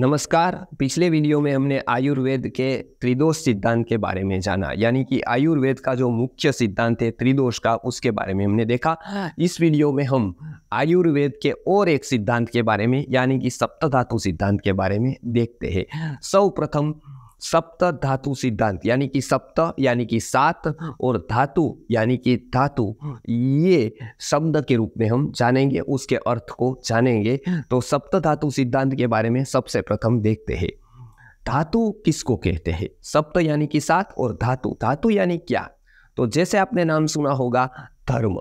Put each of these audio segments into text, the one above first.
नमस्कार पिछले वीडियो में हमने आयुर्वेद के त्रिदोष सिद्धांत के बारे में जाना यानी कि आयुर्वेद का जो मुख्य सिद्धांत है त्रिदोष का उसके बारे में हमने देखा हाँ। इस वीडियो में हम आयुर्वेद के और एक सिद्धांत के बारे में यानी कि सप्तधातु सिद्धांत के बारे में देखते हैं हाँ। सर्वप्रथम सप्त धातु सिद्धांत यानी कि सप्त यानी कि सात और धातु यानी कि धातु ये शब्द के रूप में हम जानेंगे उसके अर्थ को जानेंगे तो सप्त धातु सिद्धांत के बारे में सबसे प्रथम देखते हैं धातु किसको कहते हैं सप्त यानी कि सात और धातु धातु यानी क्या तो जैसे आपने नाम सुना होगा धर्म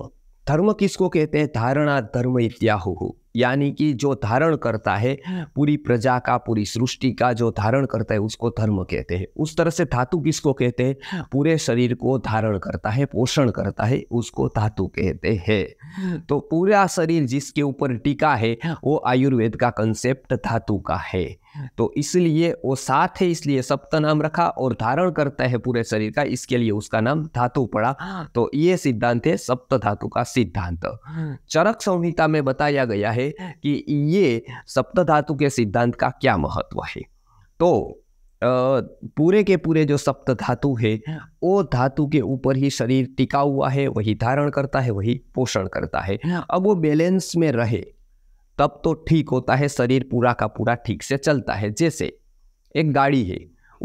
धर्म किसको कहते हैं धारणा धर्म इत्याहु यानी कि जो धारण करता है पूरी प्रजा का पूरी सृष्टि का जो धारण करता है उसको धर्म कहते हैं उस तरह से धातु किसको कहते हैं पूरे शरीर को धारण करता है पोषण करता है उसको धातु कहते हैं तो पूरा शरीर जिसके ऊपर टीका है वो आयुर्वेद का कंसेप्ट धातु का है तो इसलिए वो साथ है इसलिए सप्त नाम रखा और धारण करता है पूरे शरीर का इसके लिए उसका नाम धातु पड़ा तो ये सिद्धांत है सप्त धातु का सिद्धांत चरक संहिता में बताया गया है है कि ये सप्तधातु के सिद्धांत का क्या महत्व है तो पूरे के पूरे जो सप्त धातु है वो धातु के ऊपर ही शरीर टिका हुआ है वही धारण करता है वही पोषण करता है अब वो बैलेंस में रहे तब तो ठीक होता है शरीर पूरा का पूरा ठीक से चलता है जैसे एक गाड़ी है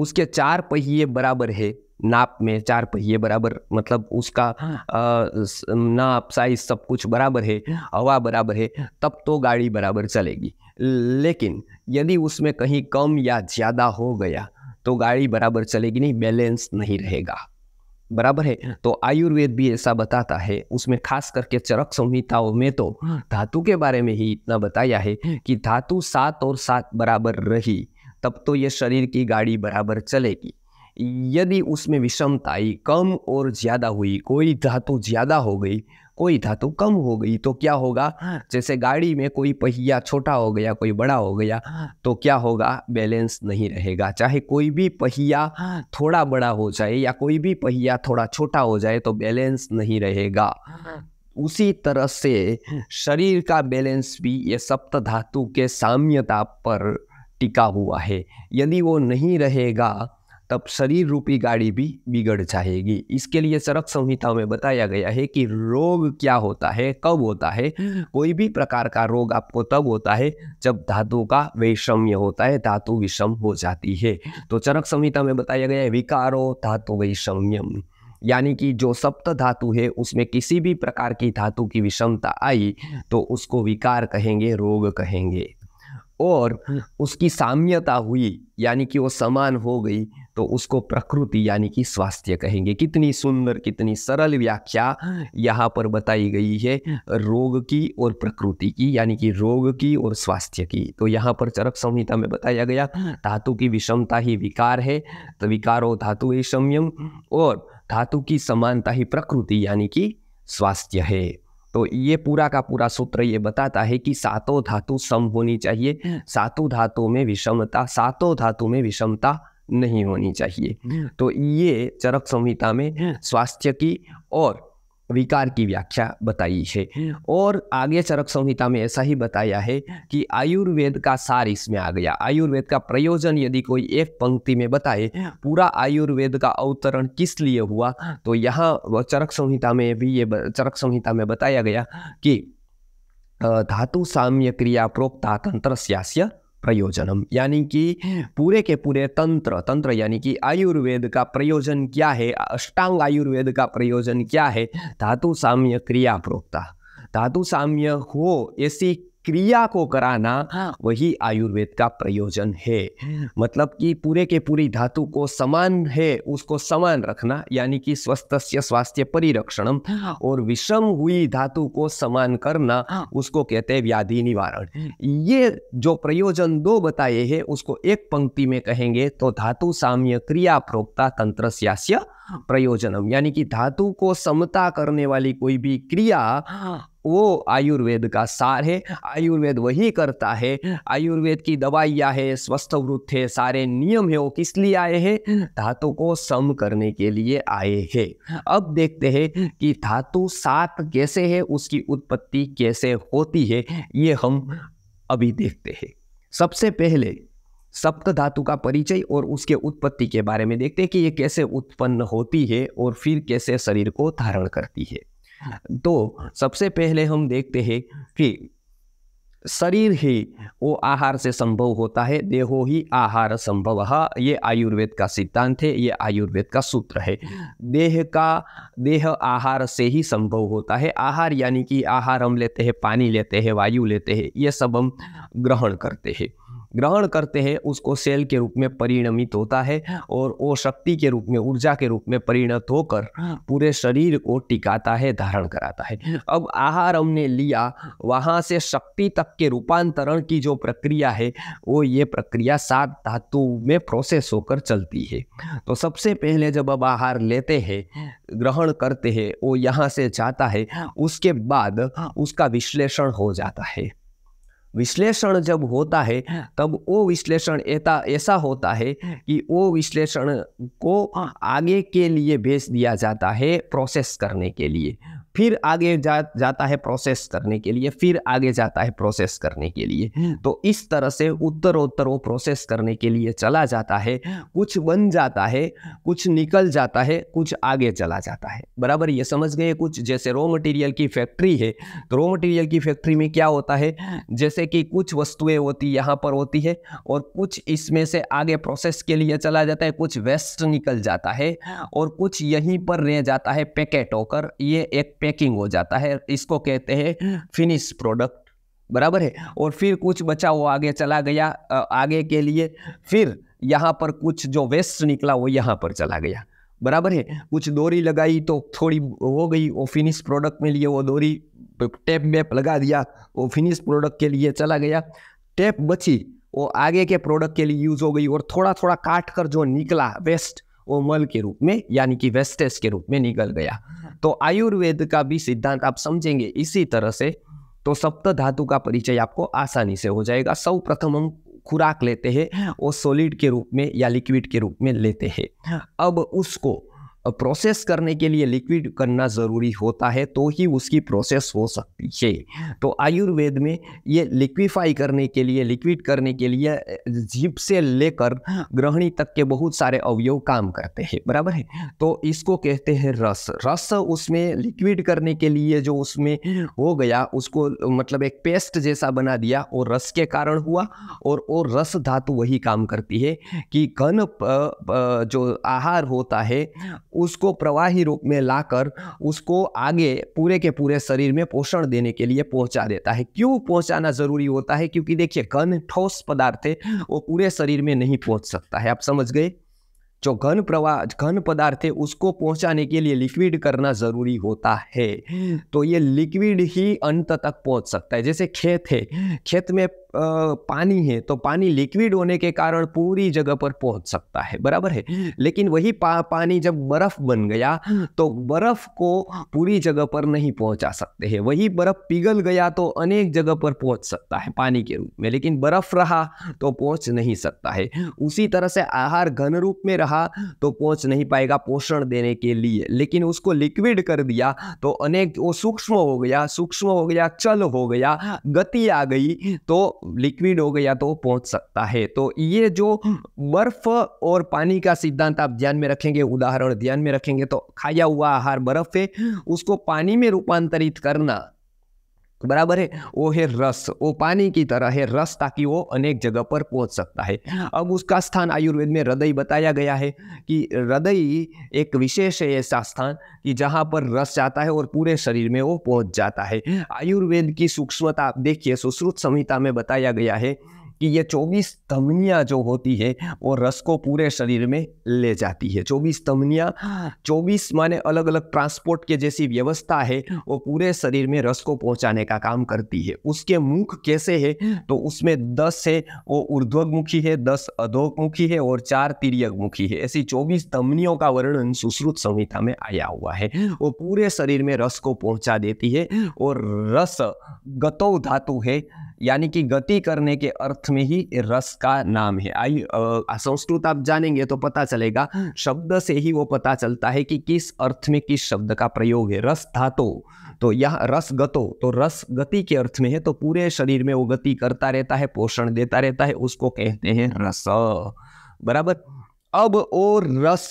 उसके चार पहिए बराबर है नाप में चार पहिए बराबर मतलब उसका आ, हाँ। नाप साइज सब कुछ बराबर है हवा बराबर है तब तो गाड़ी बराबर चलेगी लेकिन यदि उसमें कहीं कम या ज़्यादा हो गया तो गाड़ी बराबर चलेगी नहीं बैलेंस नहीं रहेगा बराबर है हाँ। तो आयुर्वेद भी ऐसा बताता है उसमें खास करके चरक संहिताओं में तो हाँ। धातु के बारे में ही इतना बताया है कि धातु सात और सात बराबर रही तब तो ये शरीर की गाड़ी बराबर चलेगी यदि उसमें विषमताई कम और ज़्यादा हुई कोई धातु ज़्यादा हो गई कोई धातु कम हो गई तो क्या होगा हाँ। जैसे गाड़ी में कोई पहिया छोटा हो गया कोई बड़ा हो गया हाँ। तो क्या होगा बैलेंस नहीं रहेगा चाहे कोई भी पहिया हाँ। थोड़ा बड़ा हो जाए या कोई भी पहिया थोड़ा छोटा हो जाए तो बैलेंस नहीं रहेगा उसी तरह से शरीर का बैलेंस भी ये सप्त धातु के साम्यता पर टिका हुआ है यदि वो नहीं रहेगा तब शरीर रूपी गाड़ी भी बिगड़ जाएगी इसके लिए चरक संहिता में बताया गया है कि रोग क्या होता है कब होता है हम्म। कोई भी प्रकार का रोग आपको तब होता है जब धातु का वैषम्य होता है धातु विषम हो जाती है तो चरक संहिता में बताया गया है विकारो धातु वैषम्यम यानी कि जो सप्त धातु है उसमें किसी भी प्रकार की धातु की विषमता आई तो उसको विकार कहेंगे रोग कहेंगे और हम्म। उसकी साम्यता हुई यानी कि वो समान हो गई तो उसको प्रकृति यानी कि स्वास्थ्य कहेंगे कितनी सुंदर कितनी सरल व्याख्या यहाँ पर बताई गई है रोग की और प्रकृति की यानी कि रोग की और स्वास्थ्य की तो यहाँ पर चरक संहिता में बताया गया धातु की विषमता ही विकार है तो विकारो धातु ही संयम और धातु की समानता ही प्रकृति यानी कि स्वास्थ्य है तो ये पूरा का पूरा सूत्र ये बताता है कि सातों धातु सम होनी चाहिए सातों धातु में विषमता सातों धातु में विषमता नहीं होनी चाहिए हम्म। तो ये चरक संहिता में हम्म। स्वास्थ्य की और विकार की व्याख्या बताई है हम्म। और आगे चरक संहिता में ऐसा ही बताया है कि आयुर्वेद का सार इसमें आ गया आयुर्वेद का प्रयोजन यदि कोई एक पंक्ति में बताए पूरा आयुर्वेद का अवतरण किस लिए हुआ तो यहाँ चरक संहिता में भी ये चरक संहिता में बताया गया कि धातु साम्य क्रिया प्रोक्ता तंत्र प्रयोजनम यानी कि पूरे के पूरे तंत्र तंत्र यानी कि आयुर्वेद का प्रयोजन क्या है अष्टांग आयुर्वेद का प्रयोजन क्या है धातु साम्य क्रिया प्रोक्ता धातु साम्य हो ऐसी क्रिया को कराना हाँ। वही आयुर्वेद का प्रयोजन है मतलब कि पूरे के पूरी धातु को समान है उसको समान रखना यानी कि स्वस्थ स्वास्थ्य परिरक्षणम हाँ। और विषम हुई धातु को समान करना हाँ। उसको कहते हैं व्याधि निवारण हम्म। ये जो प्रयोजन दो बताए हैं उसको एक पंक्ति में कहेंगे तो धातु साम्य क्रिया प्रोक्ता तंत्र प्रयोजनम यानी कि धातु को समता करने वाली कोई भी क्रिया वो आयुर्वेद का सार है आयुर्वेद वही करता है आयुर्वेद की दवाइयाँ है स्वस्थ वृत्त है सारे नियम है वो किस लिए आए हैं धातु को सम करने के लिए आए हैं अब देखते हैं कि धातु सात कैसे है उसकी उत्पत्ति कैसे होती है ये हम अभी देखते हैं सबसे पहले सप्त धातु का परिचय और उसके उत्पत्ति के बारे में देखते हैं कि ये कैसे उत्पन्न होती है और फिर कैसे शरीर को धारण करती है तो सबसे पहले हम देखते हैं कि शरीर ही वो आहार से संभव होता है देहो ही आहार संभव ये आयुर्वेद का सिद्धांत है ये आयुर्वेद का सूत्र है देह का देह आहार से ही संभव होता है आहार यानी कि आहार हम लेते हैं पानी लेते हैं वायु लेते हैं ये सब हम ग्रहण करते हैं ग्रहण करते हैं उसको सेल के रूप में परिणमित होता है हाँ। और वो शक्ति के रूप में ऊर्जा के रूप में परिणत होकर हाँ। पूरे शरीर को टिकाता है धारण कराता है हाँ। अब आहार हमने लिया वहाँ से शक्ति तक के रूपांतरण की जो प्रक्रिया है वो ये प्रक्रिया सात धातु में प्रोसेस होकर चलती है तो सबसे पहले जब अब आहार लेते हैं ग्रहण करते हैं वो यहाँ से जाता है उसके बाद उसका विश्लेषण हो जाता है विश्लेषण जब होता है हाँ। तब वो विश्लेषण ऐसा ऐसा होता है हाँ। कि वो विश्लेषण को हाँ। आगे के लिए भेज दिया जाता है प्रोसेस करने के लिए फिर आगे जा जाता है प्रोसेस करने के लिए फिर आगे जाता है प्रोसेस करने के लिए तो इस तरह से उत्तर उत्तर वो प्रोसेस करने के लिए चला जाता है कुछ बन जाता है कुछ निकल जाता है कुछ आगे चला जाता है बराबर ये समझ गए कुछ जैसे रॉ मटेरियल की फैक्ट्री है तो रॉ मटेरियल की फैक्ट्री में क्या होता है जैसे कि कुछ वस्तुएँ होती यहाँ पर होती है और कुछ इसमें से आगे प्रोसेस के लिए चला जाता है कुछ वेस्ट निकल जाता है और कुछ यहीं पर रह जाता है पैकेट होकर ये एक पैकिंग हो जाता है इसको कहते हैं फिनिश प्रोडक्ट बराबर है और फिर कुछ बचा वो आगे चला गया आगे के लिए फिर यहाँ पर कुछ जो वेस्ट निकला वो यहाँ पर चला गया बराबर है कुछ दोरी लगाई तो थोड़ी हो गई वो फिनिश प्रोडक्ट में लिए वो दोरी टेप वेप लगा दिया वो फिनिश प्रोडक्ट के लिए चला गया टेप बची वो आगे के प्रोडक्ट के लिए यूज़ हो गई और थोड़ा थोड़ा काट कर जो निकला वेस्ट ओमल के रूप में यानी कि वेस्टेस के रूप में निकल गया हाँ। तो आयुर्वेद का भी सिद्धांत आप समझेंगे इसी तरह से तो सप्त धातु का परिचय आपको आसानी से हो जाएगा सौ प्रथम हम खुराक लेते हैं और हाँ। सॉलिड के रूप में या लिक्विड के रूप में लेते हैं हाँ। अब उसको प्रोसेस करने के लिए लिक्विड करना ज़रूरी होता है तो ही उसकी प्रोसेस हो सकती है तो आयुर्वेद में ये लिक्विफाई करने के लिए लिक्विड करने के लिए जीप से लेकर ग्रहणी तक के बहुत सारे अवयव काम करते हैं बराबर है तो इसको कहते हैं रस रस उसमें लिक्विड करने के लिए जो उसमें हो गया उसको मतलब एक पेस्ट जैसा बना दिया और रस के कारण हुआ और वो रस धातु वही काम करती है कि घन जो आहार होता है उसको प्रवाही रूप में लाकर उसको आगे पूरे के पूरे शरीर में पोषण देने के लिए पहुंचा देता है क्यों पहुंचाना ज़रूरी होता है क्योंकि देखिए घन ठोस पदार्थ है वो पूरे शरीर में नहीं पहुंच सकता है आप समझ गए जो घन प्रवाह घन पदार्थ है उसको पहुंचाने के लिए लिक्विड करना ज़रूरी होता है तो ये लिक्विड ही अंत तक पहुंच सकता है जैसे खेत है खेत में पानी है तो पानी लिक्विड होने के कारण पूरी जगह पर पहुंच सकता है बराबर है लेकिन वही पा, पानी जब बर्फ़ बन गया तो बर्फ़ को पूरी जगह पर नहीं पहुंचा सकते हैं वही बर्फ़ पिघल गया तो अनेक जगह पर पहुंच सकता है पानी के रूप में लेकिन बर्फ़ रहा तो पहुंच नहीं सकता है उसी तरह से आहार घन रूप में रहा तो पहुंच नहीं पाएगा पोषण देने के लिए लेकिन उसको लिक्विड कर दिया तो अनेक वो सूक्ष्म हो गया सूक्ष्म हो गया चल हो गया गति आ गई तो लिक्विड हो गया तो पहुंच सकता है तो ये जो हम्म। बर्फ और पानी का सिद्धांत आप ध्यान में रखेंगे उदाहरण ध्यान में रखेंगे तो खाया हुआ आहार बर्फ है हम्म। उसको पानी में रूपांतरित करना तो बराबर है वो है रस वो पानी की तरह है रस ताकि वो अनेक जगह पर पहुंच सकता है अब उसका स्थान आयुर्वेद में हृदय बताया गया है कि हृदय एक विशेष है ऐसा स्थान कि जहाँ पर रस जाता है और पूरे शरीर में वो पहुंच जाता है आयुर्वेद की सूक्ष्मता आप देखिए सुश्रुत संहिता में बताया गया है कि ये चौबीस तमनियाँ जो होती है वो रस को पूरे शरीर में ले जाती है चौबीस तमनियाँ हाँ। चौबीस माने अलग अलग ट्रांसपोर्ट के जैसी व्यवस्था है हाँ। वो पूरे शरीर में रस को पहुंचाने का काम करती है उसके मुख कैसे है हाँ। तो उसमें दस है वो ऊर्ध्वमुखी है दस अधोमुखी है और चार तिरयमुखी है ऐसी चौबीस तमनियों का वर्णन सुश्रुत संहिता में आया हुआ है वो पूरे शरीर में रस को पहुँचा देती है और रस गतो धातु है यानी कि गति करने के अर्थ में ही रस का नाम है आई संस्कृत आप जानेंगे तो पता चलेगा शब्द से ही वो पता चलता है कि किस अर्थ में किस शब्द का प्रयोग है रस धातो तो यह रस गतो तो रस गति के अर्थ में है तो पूरे शरीर में वो गति करता रहता है पोषण देता रहता है उसको कहते हैं रस बराबर अब वो रस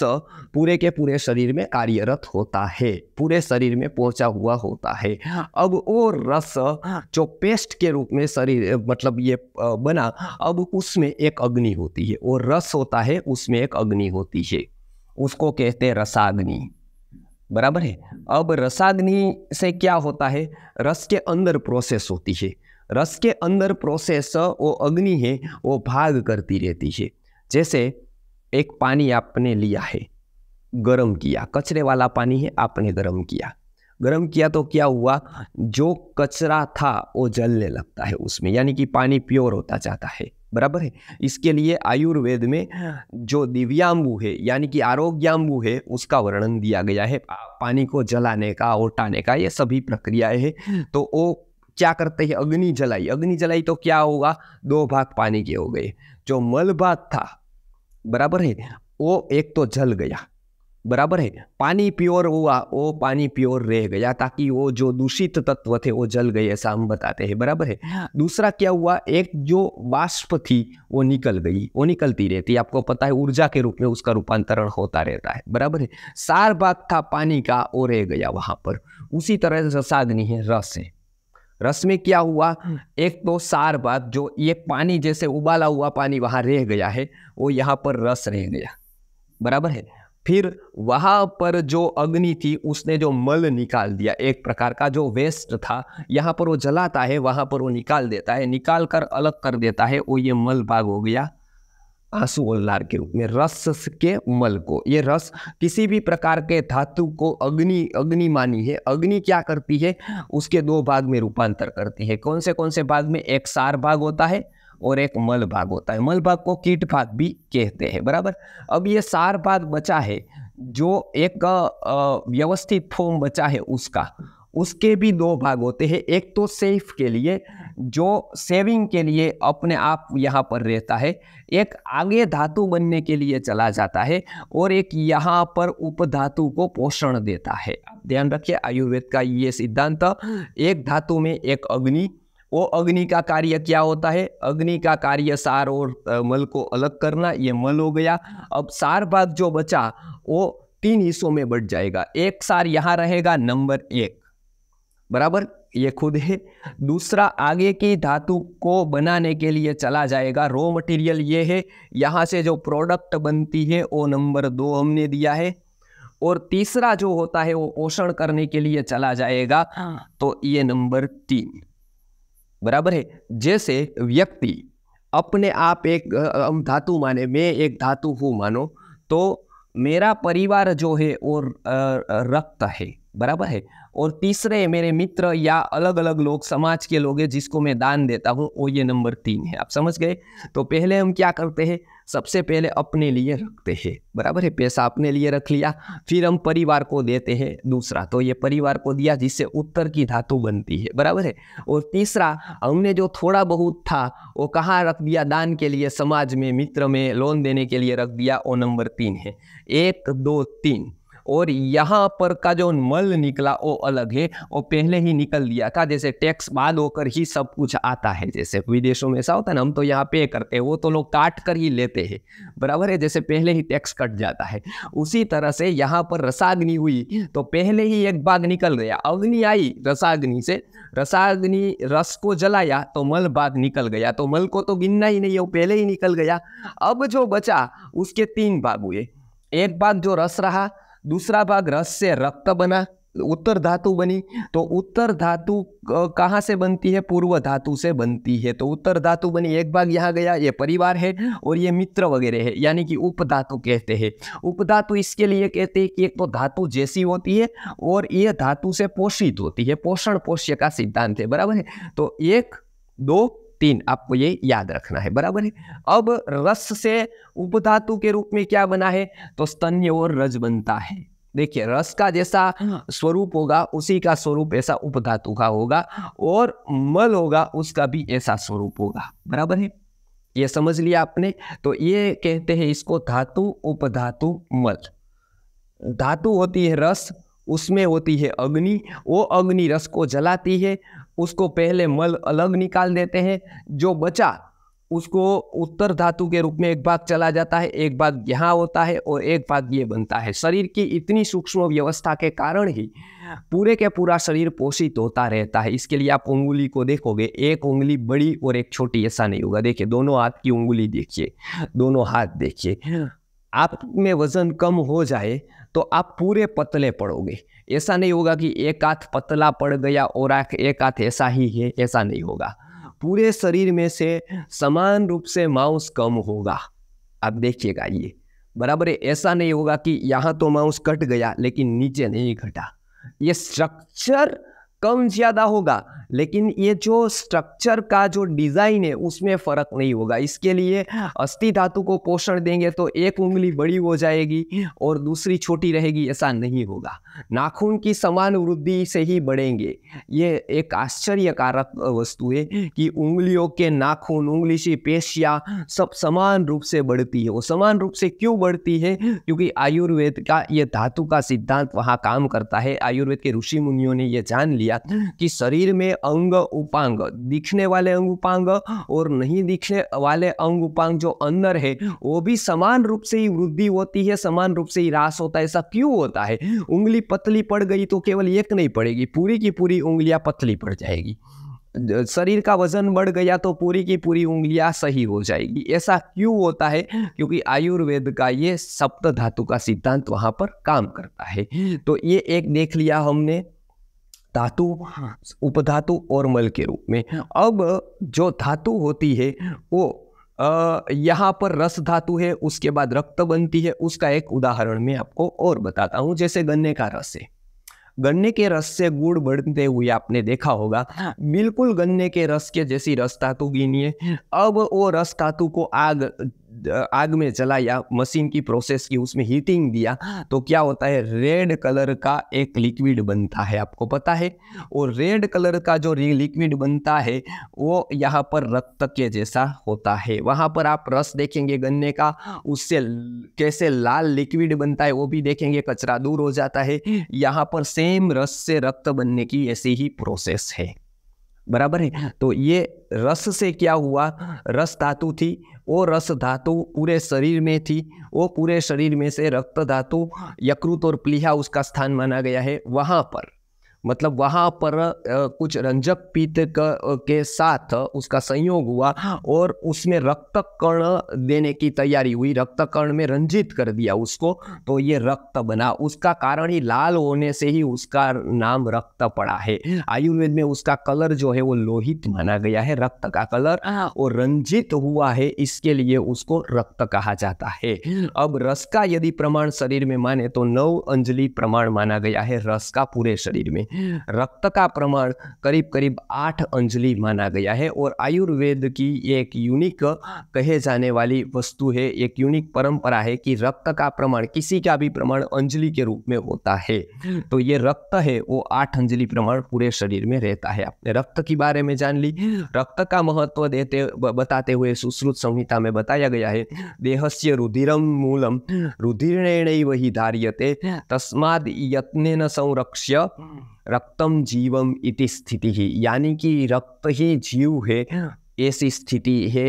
पूरे के पूरे शरीर में कार्यरत होता है पूरे शरीर में पहुंचा हुआ होता है हाँ। अब वो रस हाँ। जो पेस्ट के रूप में शरीर मतलब ये बना हाँ। अब उसमें एक अग्नि होती है वो रस होता है उसमें एक अग्नि होती है उसको कहते हैं रसाग्नि बराबर है अब रसाग्नि से क्या होता है रस के अंदर प्रोसेस होती है रस के अंदर प्रोसेस वो अग्नि है वो भाग करती रहती है जैसे एक पानी आपने लिया है गर्म किया कचरे वाला पानी है आपने गर्म किया गर्म किया तो क्या हुआ जो कचरा था वो जलने लगता है उसमें यानी कि पानी प्योर होता जाता है बराबर है इसके लिए आयुर्वेद में जो दिव्यांबु है यानी कि आरोग्यांबु है उसका वर्णन दिया गया है पानी को जलाने का उठाने का ये सभी प्रक्रियाएं हैं तो वो क्या करते हैं अग्नि जलाई अग्नि जलाई तो क्या होगा दो भाग पानी के हो गए जो मल भाग था बराबर है वो एक तो जल गया बराबर है पानी प्योर हुआ वो पानी प्योर रह गया ताकि वो जो दूषित तत्व थे वो जल गए ऐसा हम बताते हैं बराबर है हाँ। दूसरा क्या हुआ एक जो वाष्प थी वो निकल गई वो निकलती रहती आपको पता है ऊर्जा के रूप में उसका रूपांतरण होता रहता है बराबर है सार भाग था पानी का वो रह गया वहाँ पर उसी तरह रसाग्नि है रस है रस में क्या हुआ हम्म। एक तो सार बात जो ये पानी जैसे उबाला हुआ पानी वहाँ रह गया है वो यहाँ पर रस रह गया बराबर है फिर वहाँ पर जो अग्नि थी उसने जो मल निकाल दिया एक प्रकार का जो वेस्ट था यहाँ पर वो जलाता है वहाँ पर वो निकाल देता है निकाल कर अलग कर देता है वो ये मल भाग हो गया आंसू उल्लार के रूप में रस के मल को ये रस किसी भी प्रकार के धातु को अग्नि अग्नि मानी है अग्नि क्या करती है उसके दो भाग में रूपांतर करती है कौन से कौन से भाग में एक सार भाग होता है और एक मल भाग होता है मल भाग को कीट भाग भी कहते हैं बराबर अब ये सार भाग बचा है जो एक व्यवस्थित फॉर्म बचा है उसका उसके भी दो भाग होते हैं एक तो सेफ के लिए जो सेविंग के लिए अपने आप यहाँ पर रहता है एक आगे धातु बनने के लिए चला जाता है और एक यहाँ पर उपधातु को पोषण देता है ध्यान रखिए आयुर्वेद का ये सिद्धांत एक धातु में एक अग्नि वो अग्नि का कार्य क्या होता है अग्नि का कार्य सार और मल को अलग करना ये मल हो गया अब सार भाग जो बचा वो तीन हिस्सों में बढ़ जाएगा एक सार यहाँ रहेगा नंबर एक बराबर ये खुद है दूसरा आगे की धातु को बनाने के लिए चला जाएगा रॉ मटेरियल ये है यहाँ से जो प्रोडक्ट बनती है वो नंबर दो हमने दिया है और तीसरा जो होता है वो पोषण करने के लिए चला जाएगा हाँ। तो ये नंबर तीन बराबर है जैसे व्यक्ति अपने आप एक हम धातु माने मैं एक धातु हूँ मानो तो मेरा परिवार जो है वो रक्त है बराबर है और तीसरे मेरे मित्र या अलग अलग लोग समाज के लोग हैं जिसको मैं दान देता हूँ वो ये नंबर तीन है आप समझ गए तो पहले हम क्या करते हैं सबसे पहले अपने लिए रखते हैं बराबर है पैसा अपने लिए रख लिया फिर हम परिवार को देते हैं दूसरा तो ये परिवार को दिया जिससे उत्तर की धातु बनती है बराबर है और तीसरा हमने जो थोड़ा बहुत था वो कहाँ रख दिया दान के लिए समाज में मित्र में लोन देने के लिए रख दिया वो नंबर तीन है एक दो तीन और यहाँ पर का जो मल निकला वो अलग है और पहले ही निकल दिया था जैसे टैक्स बाद होकर ही सब कुछ आता है जैसे विदेशों में ऐसा होता है ना हम तो यहाँ पे करते हैं वो तो लोग काट कर ही लेते हैं बराबर है जैसे पहले ही टैक्स कट जाता है उसी तरह से यहाँ पर रसाग्नि हुई तो पहले ही एक भाग निकल गया अग्नि आई रसाग्नि से रसाग्नि रस को जलाया तो मल भाग निकल गया तो मल को तो गिनना ही नहीं है वो पहले ही निकल गया अब जो बचा उसके तीन भाग हुए एक भाग जो रस रहा दूसरा भाग रस से रक्त बना उत्तर धातु बनी तो उत्तर धातु कहाँ से बनती है पूर्व धातु से बनती है तो उत्तर धातु बनी एक भाग यहाँ गया ये परिवार है और ये मित्र वगैरह है यानी कि उपधातु कहते हैं उपधातु इसके लिए कहते हैं कि एक तो धातु जैसी होती है और ये धातु से पोषित होती है पोषण पोष्य का सिद्धांत है बराबर है तो एक दो तीन आपको ये याद रखना है बराबर है अब रस से उपधातु के रूप में क्या बना है तो स्तन्य और रज बनता है देखिए रस का जैसा हाँ। स्वरूप होगा उसी का स्वरूप ऐसा उपधातु का होगा और मल होगा उसका भी ऐसा स्वरूप होगा बराबर है ये समझ लिया आपने तो ये कहते हैं इसको धातु उपधातु मल धातु होती है रस उसमें होती है अग्नि वो अग्नि रस को जलाती है उसको पहले मल अलग निकाल देते हैं जो बचा उसको उत्तर धातु के रूप में एक भाग चला जाता है एक भाग यहाँ होता है और एक भाग ये बनता है शरीर की इतनी सूक्ष्म व्यवस्था के कारण ही पूरे के पूरा शरीर पोषित होता रहता है इसके लिए आप उंगली को देखोगे एक उंगली बड़ी और एक छोटी ऐसा नहीं होगा देखिए दोनों हाथ की उंगली देखिए दोनों हाथ देखिए आप में वजन कम हो जाए तो आप पूरे पतले पड़ोगे ऐसा नहीं होगा कि एक हाथ पतला पड़ गया और आँख एक हाथ ऐसा ही है ऐसा नहीं होगा पूरे शरीर में से समान रूप से मांस कम होगा आप देखिएगा ये बराबर ऐसा नहीं होगा कि यहाँ तो मांस कट गया लेकिन नीचे नहीं घटा ये स्ट्रक्चर कम ज़्यादा होगा लेकिन ये जो स्ट्रक्चर का जो डिज़ाइन है उसमें फ़र्क नहीं होगा इसके लिए अस्थि धातु को पोषण देंगे तो एक उंगली बड़ी हो जाएगी और दूसरी छोटी रहेगी ऐसा नहीं होगा नाखून की समान वृद्धि से ही बढ़ेंगे ये एक आश्चर्यकारक वस्तु है कि उंगलियों के नाखून उंगली से पेशियाँ सब समान रूप से बढ़ती है वो समान रूप से क्यों बढ़ती है क्योंकि आयुर्वेद का ये धातु का सिद्धांत वहाँ काम करता है आयुर्वेद के ऋषि मुनियों ने यह जान लिया दिया कि शरीर में अंग उपांग दिखने वाले अंग उपांग और नहीं दिखने वाले अंग उपांग जो अंदर है वो भी समान रूप से ही वृद्धि होती है समान रूप से ही ह्रास होता है ऐसा क्यों होता है उंगली पतली पड़ गई तो केवल एक नहीं पड़ेगी पूरी की पूरी उंगलियां पतली पड़ जाएगी शरीर का वजन बढ़ गया तो पूरी की पूरी उंगलियां सही हो जाएगी ऐसा क्यों होता है क्योंकि आयुर्वेद का ये सप्त धातु का सिद्धांत वहां पर काम करता है तो ये एक देख लिया हमने धातु उपधातु और मल के रूप में अब जो धातु होती है वो यहाँ पर रस धातु है उसके बाद रक्त बनती है उसका एक उदाहरण मैं आपको और बताता हूँ जैसे गन्ने का रस है गन्ने के रस से गुड़ बढ़ते हुए आपने देखा होगा बिल्कुल गन्ने के रस के जैसी रस धातु गिनी है अब वो रस धातु को आग आग में जलाया मशीन की प्रोसेस की उसमें हीटिंग दिया तो क्या होता है रेड कलर का एक लिक्विड बनता है आपको पता है और रेड कलर का जो लिक्विड बनता है वो यहाँ पर रक्त के जैसा होता है वहाँ पर आप रस देखेंगे गन्ने का उससे कैसे लाल लिक्विड बनता है वो भी देखेंगे कचरा दूर हो जाता है यहाँ पर सेम रस से रक्त बनने की ऐसी ही प्रोसेस है बराबर है हाँ। तो ये रस से क्या हुआ रस धातु थी वो रस धातु पूरे शरीर में थी वो पूरे शरीर में से रक्त धातु हाँ। यकृत और प्लीहा उसका स्थान माना गया है वहाँ पर मतलब वहाँ पर कुछ रंजक पीत के साथ उसका संयोग हुआ और उसमें रक्त कर्ण देने की तैयारी हुई रक्त कर्ण में रंजित कर दिया उसको तो ये रक्त बना उसका कारण ही लाल होने से ही उसका नाम रक्त पड़ा है आयुर्वेद में उसका कलर जो है वो लोहित माना गया है रक्त का कलर हाँ। और रंजित हुआ है इसके लिए उसको रक्त कहा जाता है अब रस का यदि प्रमाण शरीर में माने तो नव अंजलि प्रमाण माना गया है रस का पूरे शरीर में रक्त का प्रमाण करीब करीब आठ अंजलि माना गया है और आयुर्वेद की एक यूनिक कहे जाने वाली वस्तु है एक यूनिक परंपरा है कि रक्त का प्रमाण किसी का भी प्रमाण अंजलि के रूप में होता है तो ये रक्त है वो आठ अंजलि प्रमाण पूरे शरीर में रहता है आपने रक्त के बारे में जान ली रक्त का महत्व देते बताते हुए सुश्रुत संहिता में बताया गया है देहस्य रुधिरम मूलम रुधिर वही धार्यते तस्माद यत्न संरक्ष्य रक्तम जीवम इति स्थिति ही यानी कि रक्त ही जीव है ऐसी स्थिति है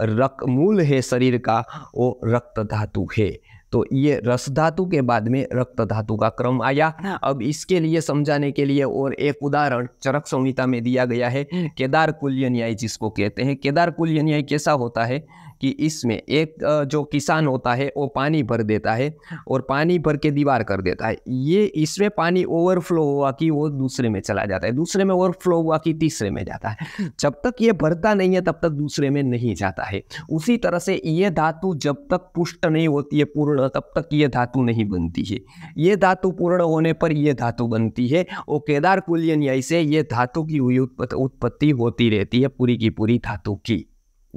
रक मूल है शरीर का वो रक्त धातु है तो ये रस धातु के बाद में रक्त धातु का क्रम आया हाँ। अब इसके लिए समझाने के लिए और एक उदाहरण चरक संहिता में दिया गया है केदार कुल्य न्याय जिसको कहते हैं केदार कुल्य न्याय कैसा होता है कि इसमें एक जो किसान होता है वो पानी भर देता है और पानी भर के दीवार कर देता है ये इसमें पानी ओवरफ्लो हुआ कि वो दूसरे में चला जाता है दूसरे में ओवरफ्लो हुआ कि तीसरे में जाता है जब तक ये भरता नहीं है तब तक दूसरे में नहीं जाता है उसी तरह से ये धातु जब तक पुष्ट नहीं होती है पूर्ण तब तक ये धातु नहीं बनती है ये धातु पूर्ण होने पर यह धातु बनती है और केदार कुलियन से ये धातु की हुई उत्पत्ति होती रहती है पूरी की पूरी धातु की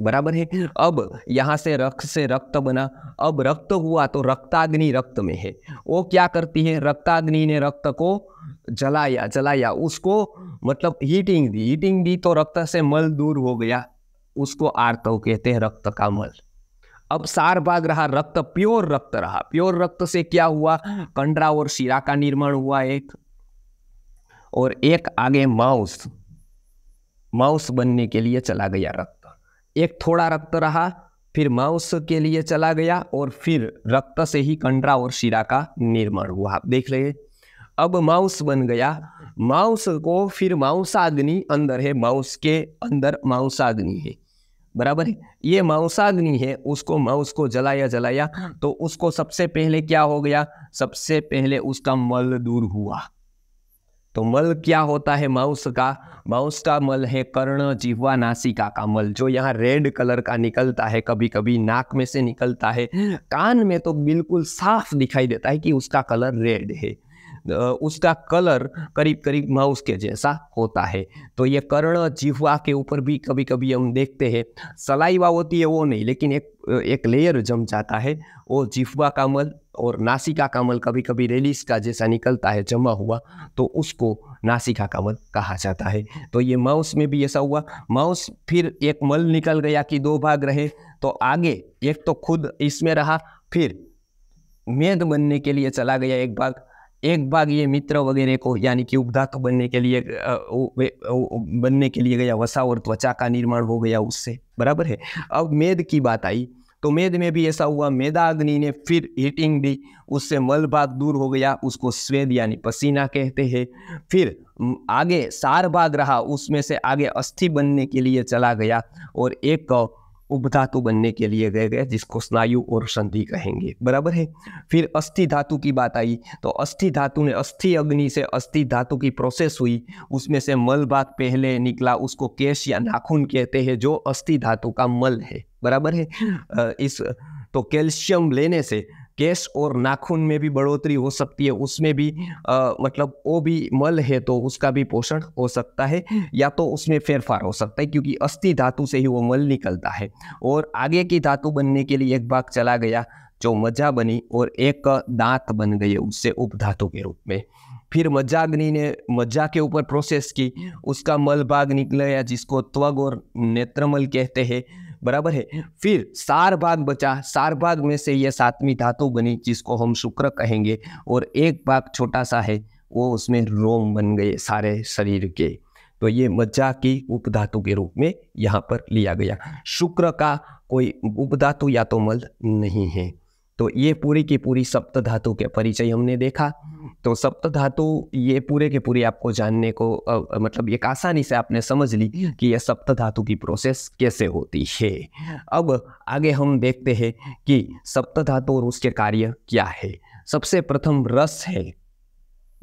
बराबर है अब यहाँ से रक्त से रक्त बना अब रक्त हुआ तो रक्ताग्नि रक्त में है वो क्या करती है रक्ताग्नि ने रक्त को जलाया जलाया उसको मतलब हीटिंग दी हीटिंग दी तो रक्त से मल दूर हो गया उसको आर्तव कहते हैं रक्त का मल अब सार भाग रहा रक्त प्योर रक्त रहा प्योर रक्त से क्या हुआ कंडरा और शिरा का निर्माण हुआ एक और एक आगे माउस माउस बनने के लिए चला गया रक्त एक थोड़ा रक्त रहा फिर मांस के लिए चला गया और फिर रक्त से ही कंडरा और शिरा का निर्माण हुआ आप देख रहे अब मांस बन गया मांस को फिर मांसाग्नि अंदर है मांस के अंदर मांसाग्नि है बराबर है ये मांसाग्नि है उसको मांस को जलाया जलाया तो उसको सबसे पहले क्या हो गया सबसे पहले उसका मल दूर हुआ तो मल क्या होता है माउस का माउस का मल है कर्ण जीवा नासिका का मल जो यहाँ रेड कलर का निकलता है कभी कभी नाक में से निकलता है कान में तो बिल्कुल साफ दिखाई देता है कि उसका कलर रेड है उसका कलर करीब करीब माउस के जैसा होता है तो ये कर्ण जिहवा के ऊपर भी कभी कभी हम देखते हैं सलाइवा होती है वो नहीं लेकिन एक एक लेयर जम जाता है वो जिहवा का मल और नासिका का मल कभी कभी रेलिस का जैसा निकलता है जमा हुआ तो उसको नासिका का मल कहा जाता है तो ये माउस में भी ऐसा हुआ माउस फिर एक मल निकल गया कि दो भाग रहे तो आगे एक तो खुद इसमें रहा फिर मेद बनने के लिए चला गया एक भाग एक भाग ये मित्र वगैरह को यानी कि उपधातु बनने के लिए बनने के लिए गया वसा और त्वचा का निर्माण हो गया उससे बराबर है अब मेद की बात आई तो मेद में भी ऐसा हुआ मेदाग्नि ने फिर हीटिंग दी उससे मल भाग दूर हो गया उसको स्वेद यानी पसीना कहते हैं फिर आगे सार भाग रहा उसमें से आगे अस्थि बनने के लिए चला गया और एक उप धातु तो बनने के लिए रह गए जिसको स्नायु और संधि कहेंगे बराबर है फिर अस्थि धातु की बात आई तो अस्थि धातु ने अस्थि अग्नि से अस्थि धातु की प्रोसेस हुई उसमें से मल भाग पहले निकला उसको केश या नाखून कहते हैं जो अस्थि धातु का मल है बराबर है इस तो कैल्शियम लेने से केस और नाखून में भी बढ़ोतरी हो सकती है उसमें भी आ, मतलब वो भी मल है तो उसका भी पोषण हो सकता है या तो उसमें फेरफार हो सकता है क्योंकि अस्थि धातु से ही वो मल निकलता है और आगे की धातु बनने के लिए एक भाग चला गया जो मज्जा बनी और एक दांत बन गए उससे उपधातु के रूप में फिर मज्जाग्नि ने मज्जा के ऊपर प्रोसेस की उसका मल भाग निकला जिसको त्वग और नेत्रमल कहते हैं बराबर है फिर सार भाग बचा सार भाग में से यह सातवीं धातु बनी जिसको हम शुक्र कहेंगे और एक भाग छोटा सा है वो उसमें रोम बन गए सारे शरीर के तो ये मज्जा की उपधातु के रूप में यहाँ पर लिया गया शुक्र का कोई उपधातु या तो मल नहीं है तो ये पूरी की पूरी सप्त धातु के परिचय हमने देखा तो सप्त धातु ये पूरे के पूरी आपको जानने को आ, मतलब एक आसानी से आपने समझ ली कि यह सप्त धातु की प्रोसेस कैसे होती है अब आगे हम देखते हैं कि सप्त धातु और उसके कार्य क्या है सबसे प्रथम रस है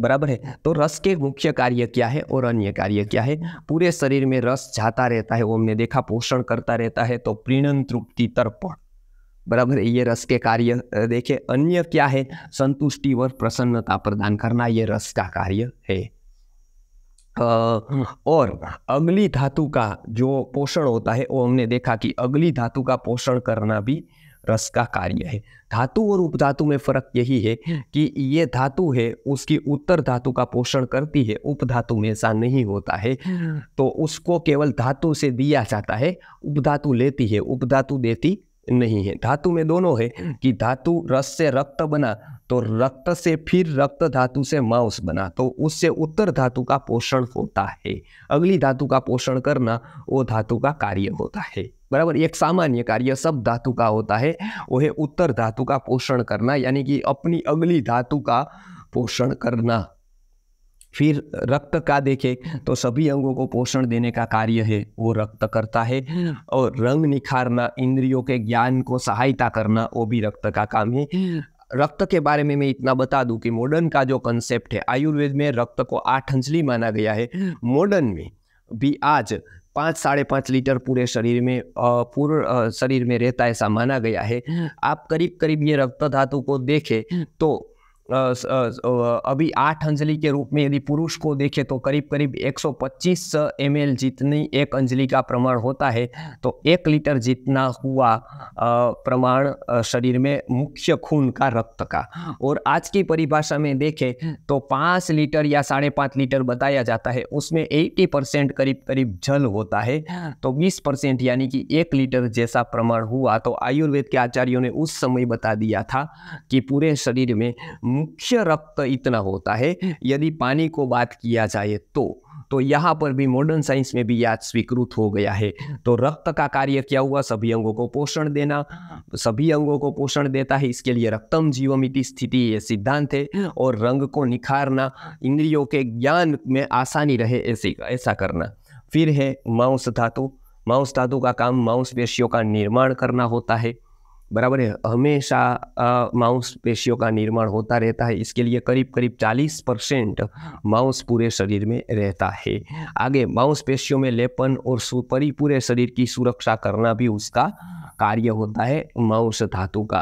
बराबर है तो रस के मुख्य कार्य क्या है और अन्य कार्य क्या है पूरे शरीर में रस जाता रहता है वो हमने देखा पोषण करता रहता है तो प्रीणन तृप्ति तर्पण बराबर ये रस के कार्य देखे अन्य क्या है संतुष्टि व प्रसन्नता प्रदान करना ये रस का कार्य है हम्म। और अगली धातु का जो पोषण होता है वो हमने देखा कि अगली धातु का पोषण करना भी रस का कार्य है धातु और उपधातु में फर्क यही है कि ये धातु है उसकी उत्तर धातु का पोषण करती है उपधातु में ऐसा नहीं होता है हम्म। तो उसको केवल धातु से दिया जाता है उपधातु लेती है उपधातु देती नहीं है धातु में दोनों है हम्म। कि धातु रस से रक्त बना तो रक्त से फिर रक्त धातु से मांस बना तो उससे उत्तर धातु का पोषण होता है अगली धातु का पोषण करना वो धातु का कार्य होता है बराबर एक सामान्य कार्य सब धातु का होता है वो है उत्तर धातु का पोषण करना यानी कि अपनी अगली धातु का पोषण करना फिर रक्त का देखें तो सभी अंगों को पोषण देने का कार्य है वो रक्त करता है और रंग निखारना इंद्रियों के ज्ञान को सहायता करना वो भी रक्त का काम है रक्त के बारे में मैं इतना बता दूं कि मॉडर्न का जो कंसेप्ट है आयुर्वेद में रक्त को आठ अंजलि माना गया है मॉडर्न में भी आज पाँच साढ़े पाँच लीटर पूरे शरीर में पूर्ण शरीर में रहता ऐसा माना गया है आप करीब करीब ये रक्त धातु को देखें तो अभी आठ अंजलि के रूप में यदि पुरुष को देखें तो करीब करीब 125 ml जितनी एक अंजलि का प्रमाण होता है तो एक लीटर जितना हुआ प्रमाण शरीर में मुख्य खून का रक्त का और आज की परिभाषा में देखें तो पाँच लीटर या साढ़े पाँच लीटर बताया जाता है उसमें 80 परसेंट करीब करीब जल होता है तो 20 परसेंट यानी कि एक लीटर जैसा प्रमाण हुआ तो आयुर्वेद के आचार्यों ने उस समय बता दिया था कि पूरे शरीर में मुख्य रक्त इतना होता है यदि पानी को बात किया जाए तो तो यहाँ पर भी मॉडर्न साइंस में भी याद स्वीकृत हो गया है तो रक्त का कार्य क्या हुआ सभी अंगों को पोषण देना सभी अंगों को पोषण देता है इसके लिए रक्तम जीवमिति स्थिति ये सिद्धांत है और रंग को निखारना इंद्रियों के ज्ञान में आसानी रहे ऐसे ऐसा करना फिर है मांस धातु मांस धातु का काम मांस पेशियों का निर्माण करना होता है बराबर है हमेशा मांस पेशियों का निर्माण होता रहता है इसके लिए करीब करीब 40 परसेंट मांस पूरे शरीर में रहता है आगे मांस पेशियों में लेपन और सुपरी पूरे शरीर की सुरक्षा करना भी उसका कार्य होता है मांस धातु का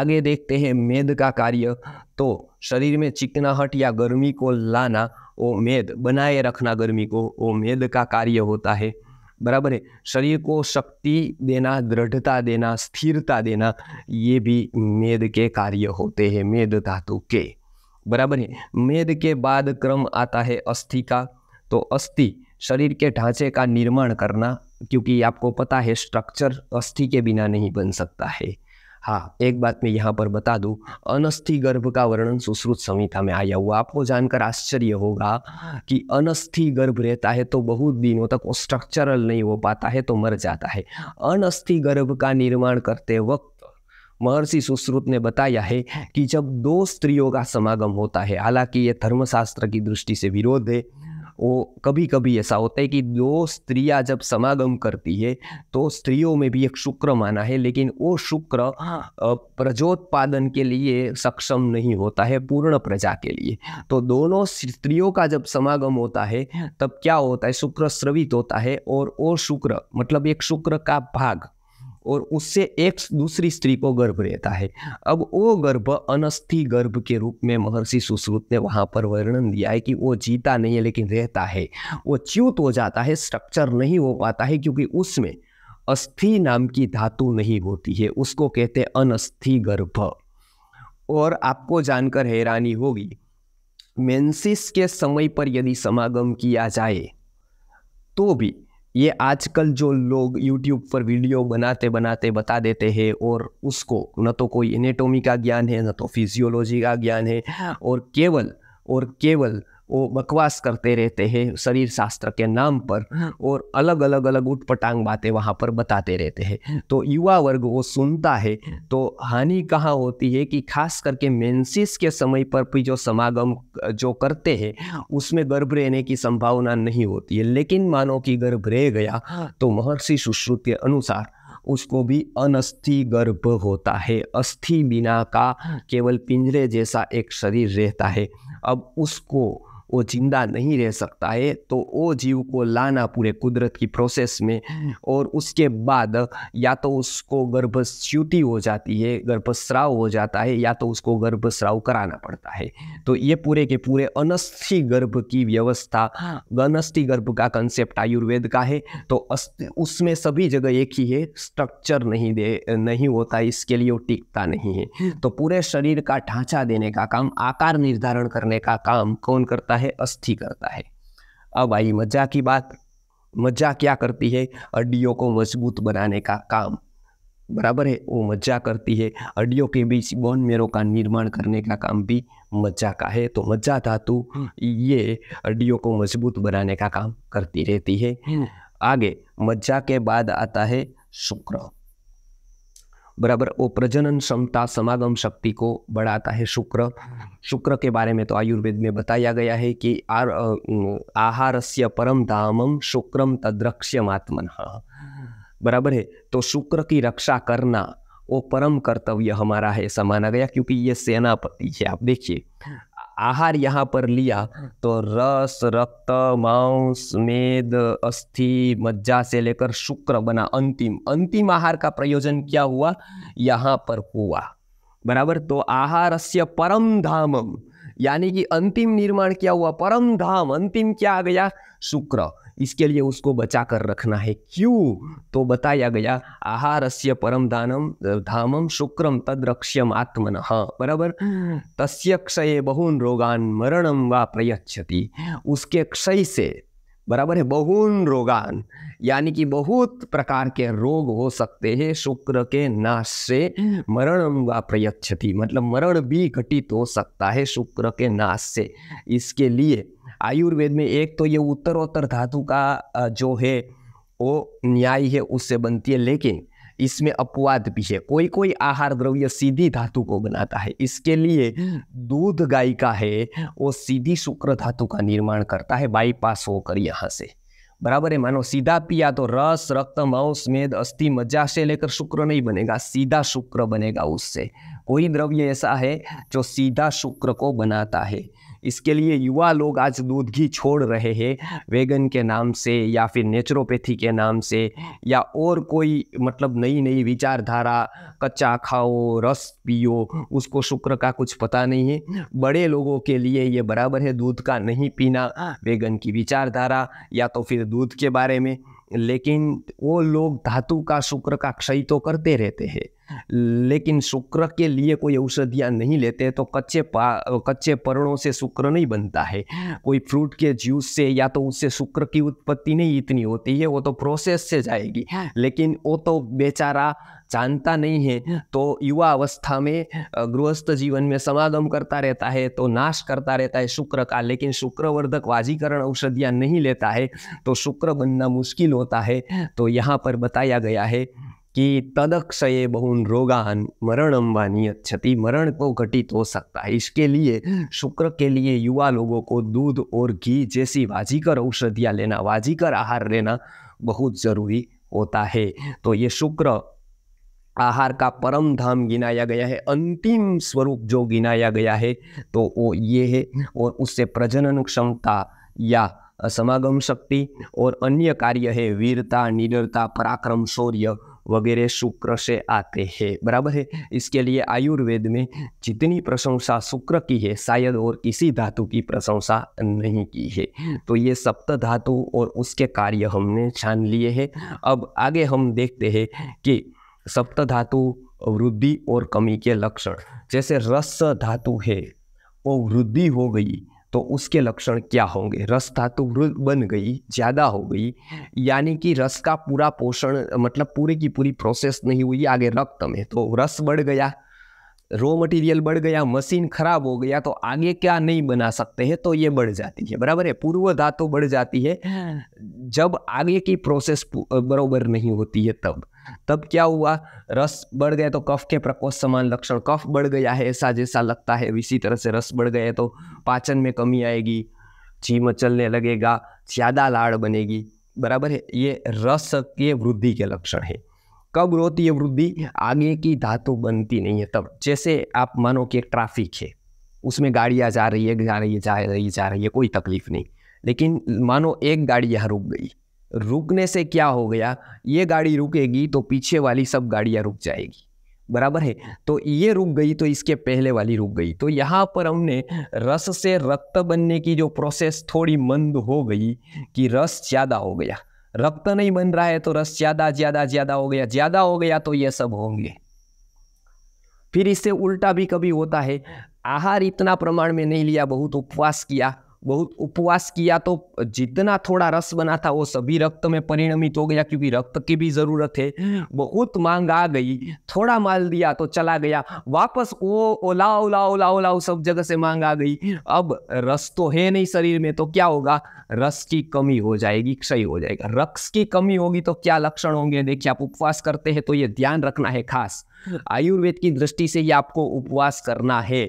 आगे देखते हैं मेद का कार्य तो शरीर में चिकनाहट या गर्मी को लाना वो मेद बनाए रखना गर्मी को वो मेद का कार्य होता है बराबर है शरीर को शक्ति देना दृढ़ता देना स्थिरता देना ये भी मेद के कार्य होते हैं मेद धातु के बराबर है मेद के बाद क्रम आता है अस्थि का तो अस्थि शरीर के ढांचे का निर्माण करना क्योंकि आपको पता है स्ट्रक्चर अस्थि के बिना नहीं बन सकता है हाँ एक बात मैं यहाँ पर बता दूँ अनस्थि गर्भ का वर्णन सुश्रुत संहिता में आया हुआ आपको जानकर आश्चर्य होगा कि अनस्थि गर्भ रहता है तो बहुत दिनों तक वो स्ट्रक्चरल नहीं हो पाता है तो मर जाता है अनस्थि गर्भ का निर्माण करते वक्त महर्षि सुश्रुत ने बताया है कि जब दो स्त्रियों का समागम होता है हालांकि ये धर्मशास्त्र की दृष्टि से विरोध है वो कभी कभी ऐसा होता है कि दो स्त्रियाँ जब समागम करती है तो स्त्रियों में भी एक शुक्र माना है लेकिन वो शुक्र हाँ। प्रजोत्पादन के लिए सक्षम नहीं होता है पूर्ण प्रजा के लिए तो दोनों स्त्रियों का जब समागम होता है तब क्या होता है शुक्र स्रवित होता है और वो शुक्र मतलब एक शुक्र का भाग और उससे एक दूसरी स्त्री को गर्भ रहता है अब वो गर्भ अनस्थि गर्भ के रूप में महर्षि सुश्रुत ने वहाँ पर वर्णन दिया है कि वो जीता नहीं है लेकिन रहता है वो च्युत हो जाता है स्ट्रक्चर नहीं हो पाता है क्योंकि उसमें अस्थि नाम की धातु नहीं होती है उसको कहते हैं अनस्थि गर्भ और आपको जानकर हैरानी होगी मेंसिस के समय पर यदि समागम किया जाए तो भी ये आजकल जो लोग YouTube पर वीडियो बनाते बनाते बता देते हैं और उसको न तो कोई एनेटोमी का ज्ञान है न तो फिजियोलॉजी का ज्ञान है हाँ। और केवल और केवल वो बकवास करते रहते हैं शरीर शास्त्र के नाम पर हाँ। और अलग अलग अलग उठपटांग बातें वहाँ पर बताते रहते हैं हाँ। तो युवा वर्ग वो सुनता है हाँ। तो हानि कहाँ होती है कि खास करके मेंसिस के समय पर भी जो समागम जो करते हैं उसमें गर्भ रहने की संभावना नहीं होती है लेकिन मानो कि गर्भ रह गया तो महर्षि सुश्रुत के अनुसार उसको भी अनस्थि गर्भ होता है अस्थि बिना का केवल पिंजरे जैसा एक शरीर रहता है अब उसको वो जिंदा नहीं रह सकता है तो वो जीव को लाना पूरे कुदरत की प्रोसेस में हम्म। और उसके बाद या तो उसको गर्भस्युति हो जाती है गर्भस्राव हो जाता है या तो उसको गर्भस्राव कराना पड़ता है हम्म। तो ये पूरे के पूरे अनस्थि गर्भ की व्यवस्था हाँ। अनस्थि गर्भ का कंसेप्ट आयुर्वेद का है तो उसमें सभी जगह एक ही है स्ट्रक्चर नहीं दे नहीं होता इसके लिए वो टिकता नहीं है हम्म। तो पूरे शरीर का ढांचा देने का काम आकार निर्धारण करने का काम कौन करता है है अस्थि करता है अब आई मज्जा की बात मज्जा क्या करती है हड्डियों को मजबूत बनाने का काम बराबर है वो मज्जा करती है हड्डियों के बीच बोन मेरो का निर्माण करने का काम भी मज्जा का है तो मज्जा धातु हम्म। ये हड्डियों को मजबूत बनाने का काम करती रहती है हम्म। आगे मज्जा के बाद आता है शुक्र बराबर वो प्रजनन क्षमता समागम शक्ति को बढ़ाता है शुक्र शुक्र के बारे में तो आयुर्वेद में बताया गया है कि आर आहार से परम धामम शुक्रम तद्रक्ष्यमात्मन बराबर है तो शुक्र की रक्षा करना वो परम कर्तव्य हमारा है ऐसा माना गया क्योंकि ये सेनापति है आप देखिए आहार यहाँ पर लिया तो रस रक्त मांस मेद अस्थि मज्जा से लेकर शुक्र बना अंतिम अंतिम आहार का प्रयोजन क्या हुआ यहाँ पर हुआ बराबर तो आहार से परम धामम यानी कि अंतिम निर्माण क्या हुआ परम धाम अंतिम क्या आ गया शुक्र इसके लिए उसको बचा कर रखना है क्यों तो बताया गया आहार से परम दानम धामम शुक्रम तद्रक्ष्यम आत्मन हाँ, बराबर तस्य क्षय बहुन रोगान मरणम व प्रयच्छति उसके क्षय से बराबर है बहुन रोगान यानी कि बहुत प्रकार के रोग हो सकते हैं शुक्र के नाश से मरण व प्रयक्षति मतलब मरण भी घटित हो सकता है शुक्र के नाश से इसके लिए आयुर्वेद में एक तो ये उत्तरोत्तर धातु का जो है वो न्याय है उससे बनती है लेकिन इसमें अपवाद भी है कोई कोई आहार द्रव्य सीधी धातु को बनाता है इसके लिए दूध गाय का है वो सीधी शुक्र धातु का निर्माण करता है बाईपास होकर यहाँ से बराबर है मानो सीधा पिया तो रस रक्त मांस मेद अस्थि मज्जा से लेकर शुक्र नहीं बनेगा सीधा शुक्र बनेगा उससे कोई द्रव्य ऐसा है जो सीधा शुक्र को बनाता है इसके लिए युवा लोग आज दूध घी छोड़ रहे हैं वेगन के नाम से या फिर नेचुरोपैथी के नाम से या और कोई मतलब नई नई विचारधारा कच्चा खाओ रस पियो उसको शुक्र का कुछ पता नहीं है बड़े लोगों के लिए ये बराबर है दूध का नहीं पीना वेगन हाँ। की विचारधारा या तो फिर दूध के बारे में लेकिन वो लोग धातु का शुक्र का क्षय तो करते रहते हैं लेकिन शुक्र के लिए कोई औषधियाँ नहीं लेते तो कच्चे पा कच्चे पर्णों से शुक्र नहीं बनता है कोई फ्रूट के जूस से या तो उससे शुक्र की उत्पत्ति नहीं इतनी होती है वो तो प्रोसेस से जाएगी हाँ। लेकिन वो तो बेचारा जानता नहीं है तो युवा अवस्था में गृहस्थ जीवन में समागम करता रहता है तो नाश करता रहता है शुक्र का लेकिन शुक्रवर्धक वाजीकरण औषधियाँ नहीं लेता है तो शुक्र बनना मुश्किल होता है तो यहाँ पर बताया गया है कि तदक्षय बहुन रोगान मरण अम्बानी क्षति मरण को घटित हो सकता है इसके लिए शुक्र के लिए युवा लोगों को दूध और घी जैसी वाजीकर औषधियाँ लेना वाजीकर आहार लेना बहुत ज़रूरी होता है तो ये शुक्र आहार का परम धाम गिनाया गया है अंतिम स्वरूप जो गिनाया गया है तो वो ये है और उससे प्रजनन क्षमता या समागम शक्ति और अन्य कार्य है वीरता निडरता पराक्रम शौर्य वगैरह शुक्र से आते हैं बराबर है इसके लिए आयुर्वेद में जितनी प्रशंसा शुक्र की है शायद और किसी धातु की प्रशंसा नहीं की है तो ये सप्त धातु और उसके कार्य हमने छान लिए हैं अब आगे हम देखते हैं कि सप्त धातु वृद्धि और कमी के लक्षण जैसे रस धातु है वो वृद्धि हो गई तो उसके लक्षण क्या होंगे रस धातु वृद्ध बन गई ज़्यादा हो गई यानी कि रस का पूरा पोषण मतलब पूरी की पूरी प्रोसेस नहीं हुई आगे रक्त में तो रस बढ़ गया रॉ मटेरियल बढ़ गया मशीन खराब हो गया तो आगे क्या नहीं बना सकते हैं तो ये बढ़ जाती है बराबर है पूर्व धातु बढ़ जाती है हाँ। जब आगे की प्रोसेस बराबर नहीं होती है तब तब क्या हुआ रस बढ़ गए तो कफ के प्रकोष समान लक्षण कफ बढ़ गया है ऐसा जैसा लगता है इसी तरह से रस बढ़ गए तो पाचन में कमी आएगी जी मचलने लगेगा ज़्यादा लाड़ बनेगी बराबर है ये रस के वृद्धि के लक्षण है कब रोती है वृद्धि आगे की धातु बनती नहीं है तब जैसे आप मानो कि ट्रैफिक है उसमें गाड़ियाँ जा रही है जा रही है जा रही है जा रही है कोई तकलीफ नहीं लेकिन मानो एक गाड़ी यहाँ रुक गई रुकने से क्या हो गया ये गाड़ी रुकेगी तो पीछे वाली सब गाड़ियाँ रुक जाएगी बराबर है तो ये रुक गई तो इसके पहले वाली रुक गई तो यहाँ पर हमने रस से रक्त बनने की जो प्रोसेस थोड़ी मंद हो गई कि रस ज़्यादा हो गया रक्त नहीं बन रहा है तो रस ज़्यादा ज़्यादा ज़्यादा हो गया ज़्यादा हो गया तो ये सब होंगे फिर इससे उल्टा भी कभी होता है आहार इतना प्रमाण में नहीं लिया बहुत उपवास किया बहुत उपवास किया तो जितना थोड़ा रस बना था वो सभी रक्त में परिणमित हो गया क्योंकि रक्त की भी ज़रूरत है बहुत मांग आ गई थोड़ा माल दिया तो चला गया वापस वो ओला ओला ओला ओला सब जगह से मांग आ गई अब रस तो है नहीं शरीर में तो क्या होगा रस की कमी हो जाएगी क्षय हो जाएगा रक्स की कमी होगी तो क्या लक्षण होंगे देखिए आप उपवास करते हैं तो ये ध्यान रखना है खास आयुर्वेद की दृष्टि से ही आपको उपवास करना है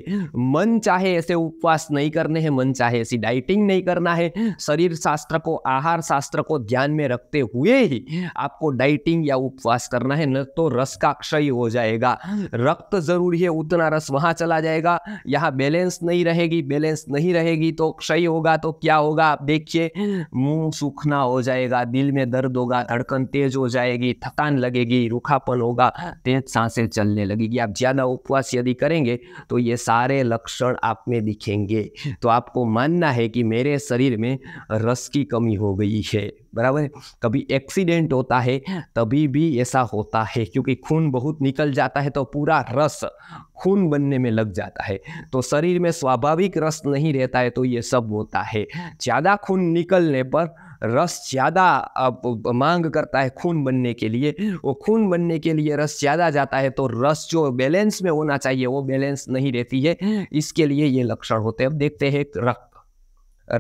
मन चाहे ऐसे उपवास नहीं करने हैं मन चाहे ऐसी डाइटिंग नहीं करना है शरीर शास्त्र को आहार शास्त्र को ध्यान में रखते हुए ही आपको डाइटिंग या उपवास करना है न तो रस का क्षय हो जाएगा रक्त जरूरी है उतना रस वहाँ चला जाएगा यहाँ बैलेंस नहीं रहेगी बैलेंस नहीं रहेगी तो क्षय होगा तो क्या होगा आप देखिए मुंह सूखना हो जाएगा दिल में दर्द होगा धड़कन तेज हो जाएगी थकान लगेगी रूखापन होगा तेज सांसें से चलने लगेगी आप ज़्यादा उपवास यदि करेंगे तो ये सारे लक्षण आप में दिखेंगे तो आपको मानना है कि मेरे शरीर में रस की कमी हो गई है बराबर कभी एक्सीडेंट होता है तभी भी ऐसा होता है क्योंकि खून बहुत निकल जाता है तो पूरा रस खून बनने में लग जाता है तो शरीर में स्वाभाविक रस नहीं रहता है तो ये सब होता है ज़्यादा खून निकलने पर रस ज़्यादा मांग करता है खून बनने के लिए वो खून बनने के लिए रस ज़्यादा जाता है तो रस जो बैलेंस में होना चाहिए वो बैलेंस नहीं रहती है इसके लिए ये लक्षण होते हैं अब देखते हैं रक्त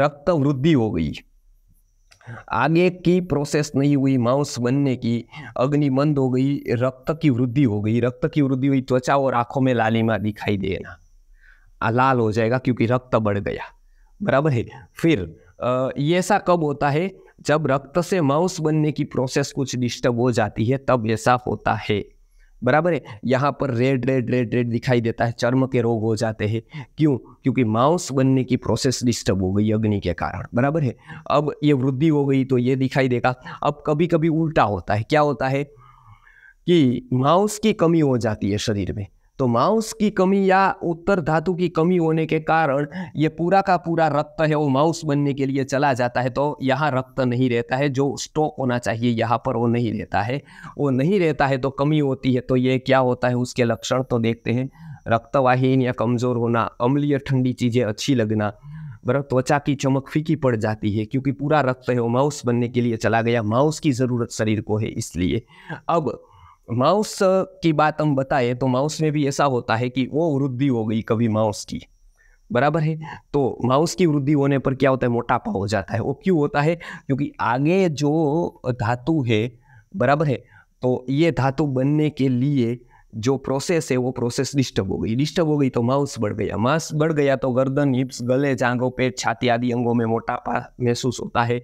रक्त वृद्धि हो गई आगे की प्रोसेस नहीं हुई मांस बनने की अग्निमंद हो गई रक्त की वृद्धि हो गई रक्त की वृद्धि हुई त्वचा और आंखों में लालिमा दिखाई देना लाल हो जाएगा क्योंकि रक्त बढ़ गया बराबर है फिर ये ऐसा कब होता है जब रक्त से मांस बनने की प्रोसेस कुछ डिस्टर्ब हो जाती है तब ऐसा होता है बराबर है यहाँ पर रेड रेड रेड रेड दिखाई देता है चर्म के रोग हो जाते हैं क्यों क्योंकि मांस बनने की प्रोसेस डिस्टर्ब हो गई अग्नि के कारण बराबर है अब ये वृद्धि हो गई तो ये दिखाई देगा अब कभी कभी उल्टा होता है क्या होता है कि मांस की कमी हो जाती है शरीर में तो मांस की कमी या उत्तर धातु की कमी होने के कारण ये पूरा का पूरा रक्त है वो माउस बनने के लिए चला जाता है तो यहाँ रक्त नहीं रहता है जो स्टॉक होना चाहिए यहाँ पर वो नहीं रहता है वो नहीं रहता है तो कमी होती है तो ये क्या होता है उसके लक्षण तो देखते हैं रक्तवाहीन या कमज़ोर होना अम्लीय ठंडी चीज़ें अच्छी लगना बरत त्वचा की चमक फीकी पड़ जाती है क्योंकि पूरा रक्त है वो माउस बनने के लिए चला गया माउस की ज़रूरत शरीर को है इसलिए अब माउस की बात हम बताएं तो माउस में भी ऐसा होता है कि वो वृद्धि हो गई कभी माउस की बराबर है तो माउस की वृद्धि होने पर क्या होता है मोटापा हो जाता है वो क्यों होता है क्योंकि आगे जो धातु है बराबर है तो ये धातु बनने के लिए जो प्रोसेस है वो प्रोसेस डिस्टर्ब हो गई डिस्टर्ब हो गई तो मांस बढ़ गया मांस बढ़ गया तो गर्दन हिप्स गले जांघों पेट छाती आदि अंगों में मोटापा महसूस होता है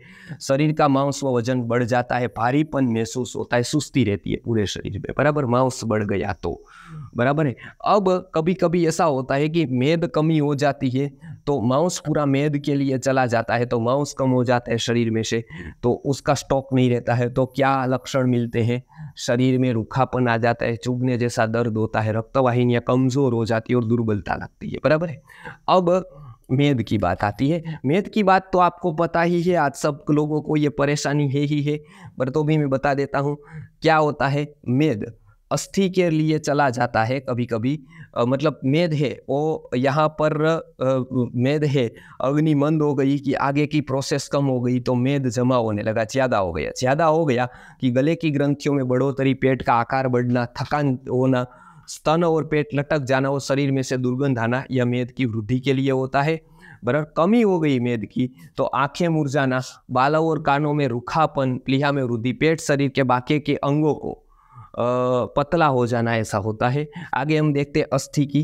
शरीर का मांस व वजन बढ़ जाता है भारीपन महसूस होता है सुस्ती रहती है पूरे शरीर में बराबर मांस बढ़ गया तो बराबर है अब कभी कभी ऐसा होता है कि मेद कमी हो जाती है तो मांस पूरा मेद के लिए चला जाता है तो मांस कम हो जाता है शरीर में से तो उसका स्टॉक नहीं रहता है तो क्या लक्षण मिलते हैं शरीर में रूखापन आ जाता है चुभने जैसा दर्द होता है रक्तवाहिनियाँ कमज़ोर हो जाती है और दुर्बलता लगती है बराबर है अब मेद की बात आती है मेद की बात तो आपको पता ही है आज सब लोगों को ये परेशानी है ही है पर तो भी मैं बता देता हूँ क्या होता है मेद अस्थि के लिए चला जाता है कभी कभी मतलब मेद है वो यहाँ पर मेद है अग्नि मंद हो गई कि आगे की प्रोसेस कम हो गई तो मेद जमा होने लगा ज़्यादा हो गया ज़्यादा हो गया कि गले की ग्रंथियों में बढ़ोतरी पेट का आकार बढ़ना थकान होना स्तन और पेट लटक जाना और शरीर में से दुर्गंध आना यह मेद की वृद्धि के लिए होता है बरर कमी हो गई मेद की तो आंखें मुरझाना बालों और कानों में रूखापन प्लीहा में वृद्धि पेट शरीर के बाकी के अंगों को पतला हो जाना ऐसा होता है आगे हम देखते हैं अस्थि की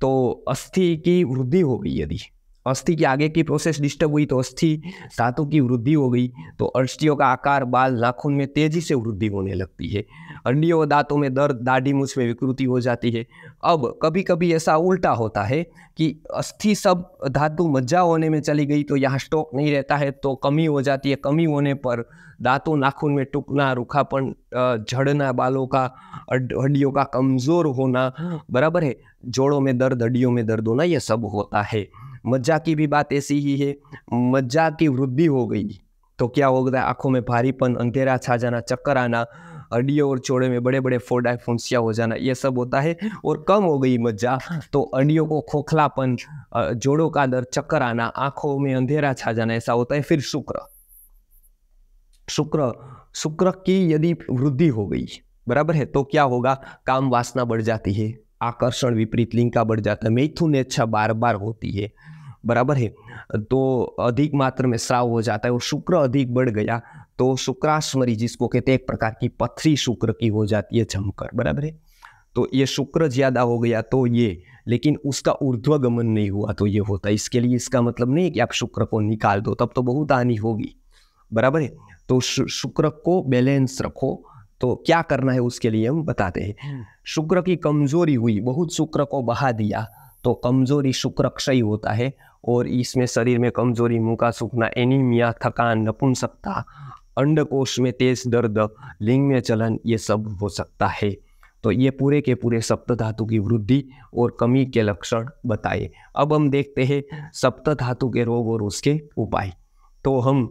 तो अस्थि की वृद्धि होगी यदि अस्थि के आगे की प्रोसेस डिस्टर्ब हुई तो अस्थि धातु की वृद्धि हो गई तो अस्थियों का आकार बाल नाखून में तेजी से वृद्धि होने लगती है हड्डियों दांतों में दर्द दाढ़ी मुझ में विकृति हो जाती है अब कभी कभी ऐसा उल्टा होता है कि अस्थि सब धातु मज्जा होने में चली गई तो यहाँ स्टॉक नहीं रहता है तो कमी हो जाती है कमी होने पर दांतों नाखून में टूकना रुखापन झड़ना बालों का हड्डियों का कमज़ोर होना बराबर है जोड़ों में दर्द हड्डियों में दर्द होना यह सब होता है मज्जा की भी बात ऐसी ही है मज्जा की वृद्धि हो गई तो क्या हो गया आंखों में भारीपन अंधेरा छा जाना चक्कर आना हड्डियों और चोड़े में बड़े बड़े फोड़ा फुंसिया हो जाना ये सब होता है और कम हो गई मज्जा तो हड्डियों को खोखलापन जोड़ों का दर चक्कर आना आंखों में अंधेरा छा जाना ऐसा होता है फिर शुक्र शुक्र शुक्र की यदि वृद्धि हो गई बराबर है तो क्या होगा काम वासना बढ़ जाती है आकर्षण विपरीत लिंग का बढ़ जाता है मैथुन इच्छा बार बार होती है बराबर है तो अधिक मात्रा में श्राव हो जाता है और शुक्र अधिक बढ़ गया तो शुक्राश्मरी जिसको कहते हैं एक प्रकार की पथरी शुक्र की हो जाती है जमकर बराबर है तो ये शुक्र ज़्यादा हो गया तो ये लेकिन उसका ऊर्ध्वगमन नहीं हुआ तो ये होता है इसके लिए इसका मतलब नहीं कि आप शुक्र को निकाल दो तब तो बहुत हानि होगी बराबर है तो शुक्र को बैलेंस रखो तो क्या करना है उसके लिए हम बताते हैं हम्म। शुक्र की कमजोरी हुई बहुत शुक्र को बहा दिया तो कमजोरी शुक्र क्षय होता है और इसमें शरीर में कमजोरी मुका का सूखना एनीमिया थकान नपुंसकता अंडकोश में तेज दर्द लिंग में चलन ये सब हो सकता है तो ये पूरे के पूरे सप्त धातु की वृद्धि और कमी के लक्षण बताए अब हम देखते हैं सप्त धातु के रोग और उसके उपाय तो हम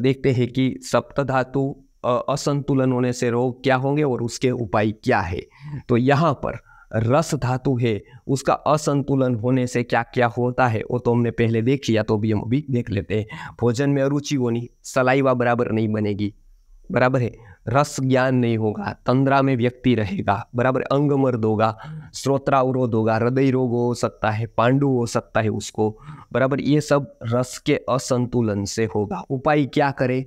देखते हैं कि सप्त धातु असंतुलन होने से रोग क्या होंगे और उसके उपाय क्या है तो यहाँ पर रस धातु है उसका असंतुलन होने से क्या क्या होता है वो तो हमने पहले देख लिया तो भी हम अभी देख लेते हैं भोजन में अरुचि होनी सलाइवा बराबर नहीं बनेगी बराबर है रस ज्ञान नहीं होगा तंद्रा में व्यक्ति रहेगा बराबर अंगमर्द होगा स्रोत्रावरोध होगा हृदय रोग हो सकता है पांडु हो सकता है उसको बराबर ये सब रस के असंतुलन से होगा उपाय क्या करे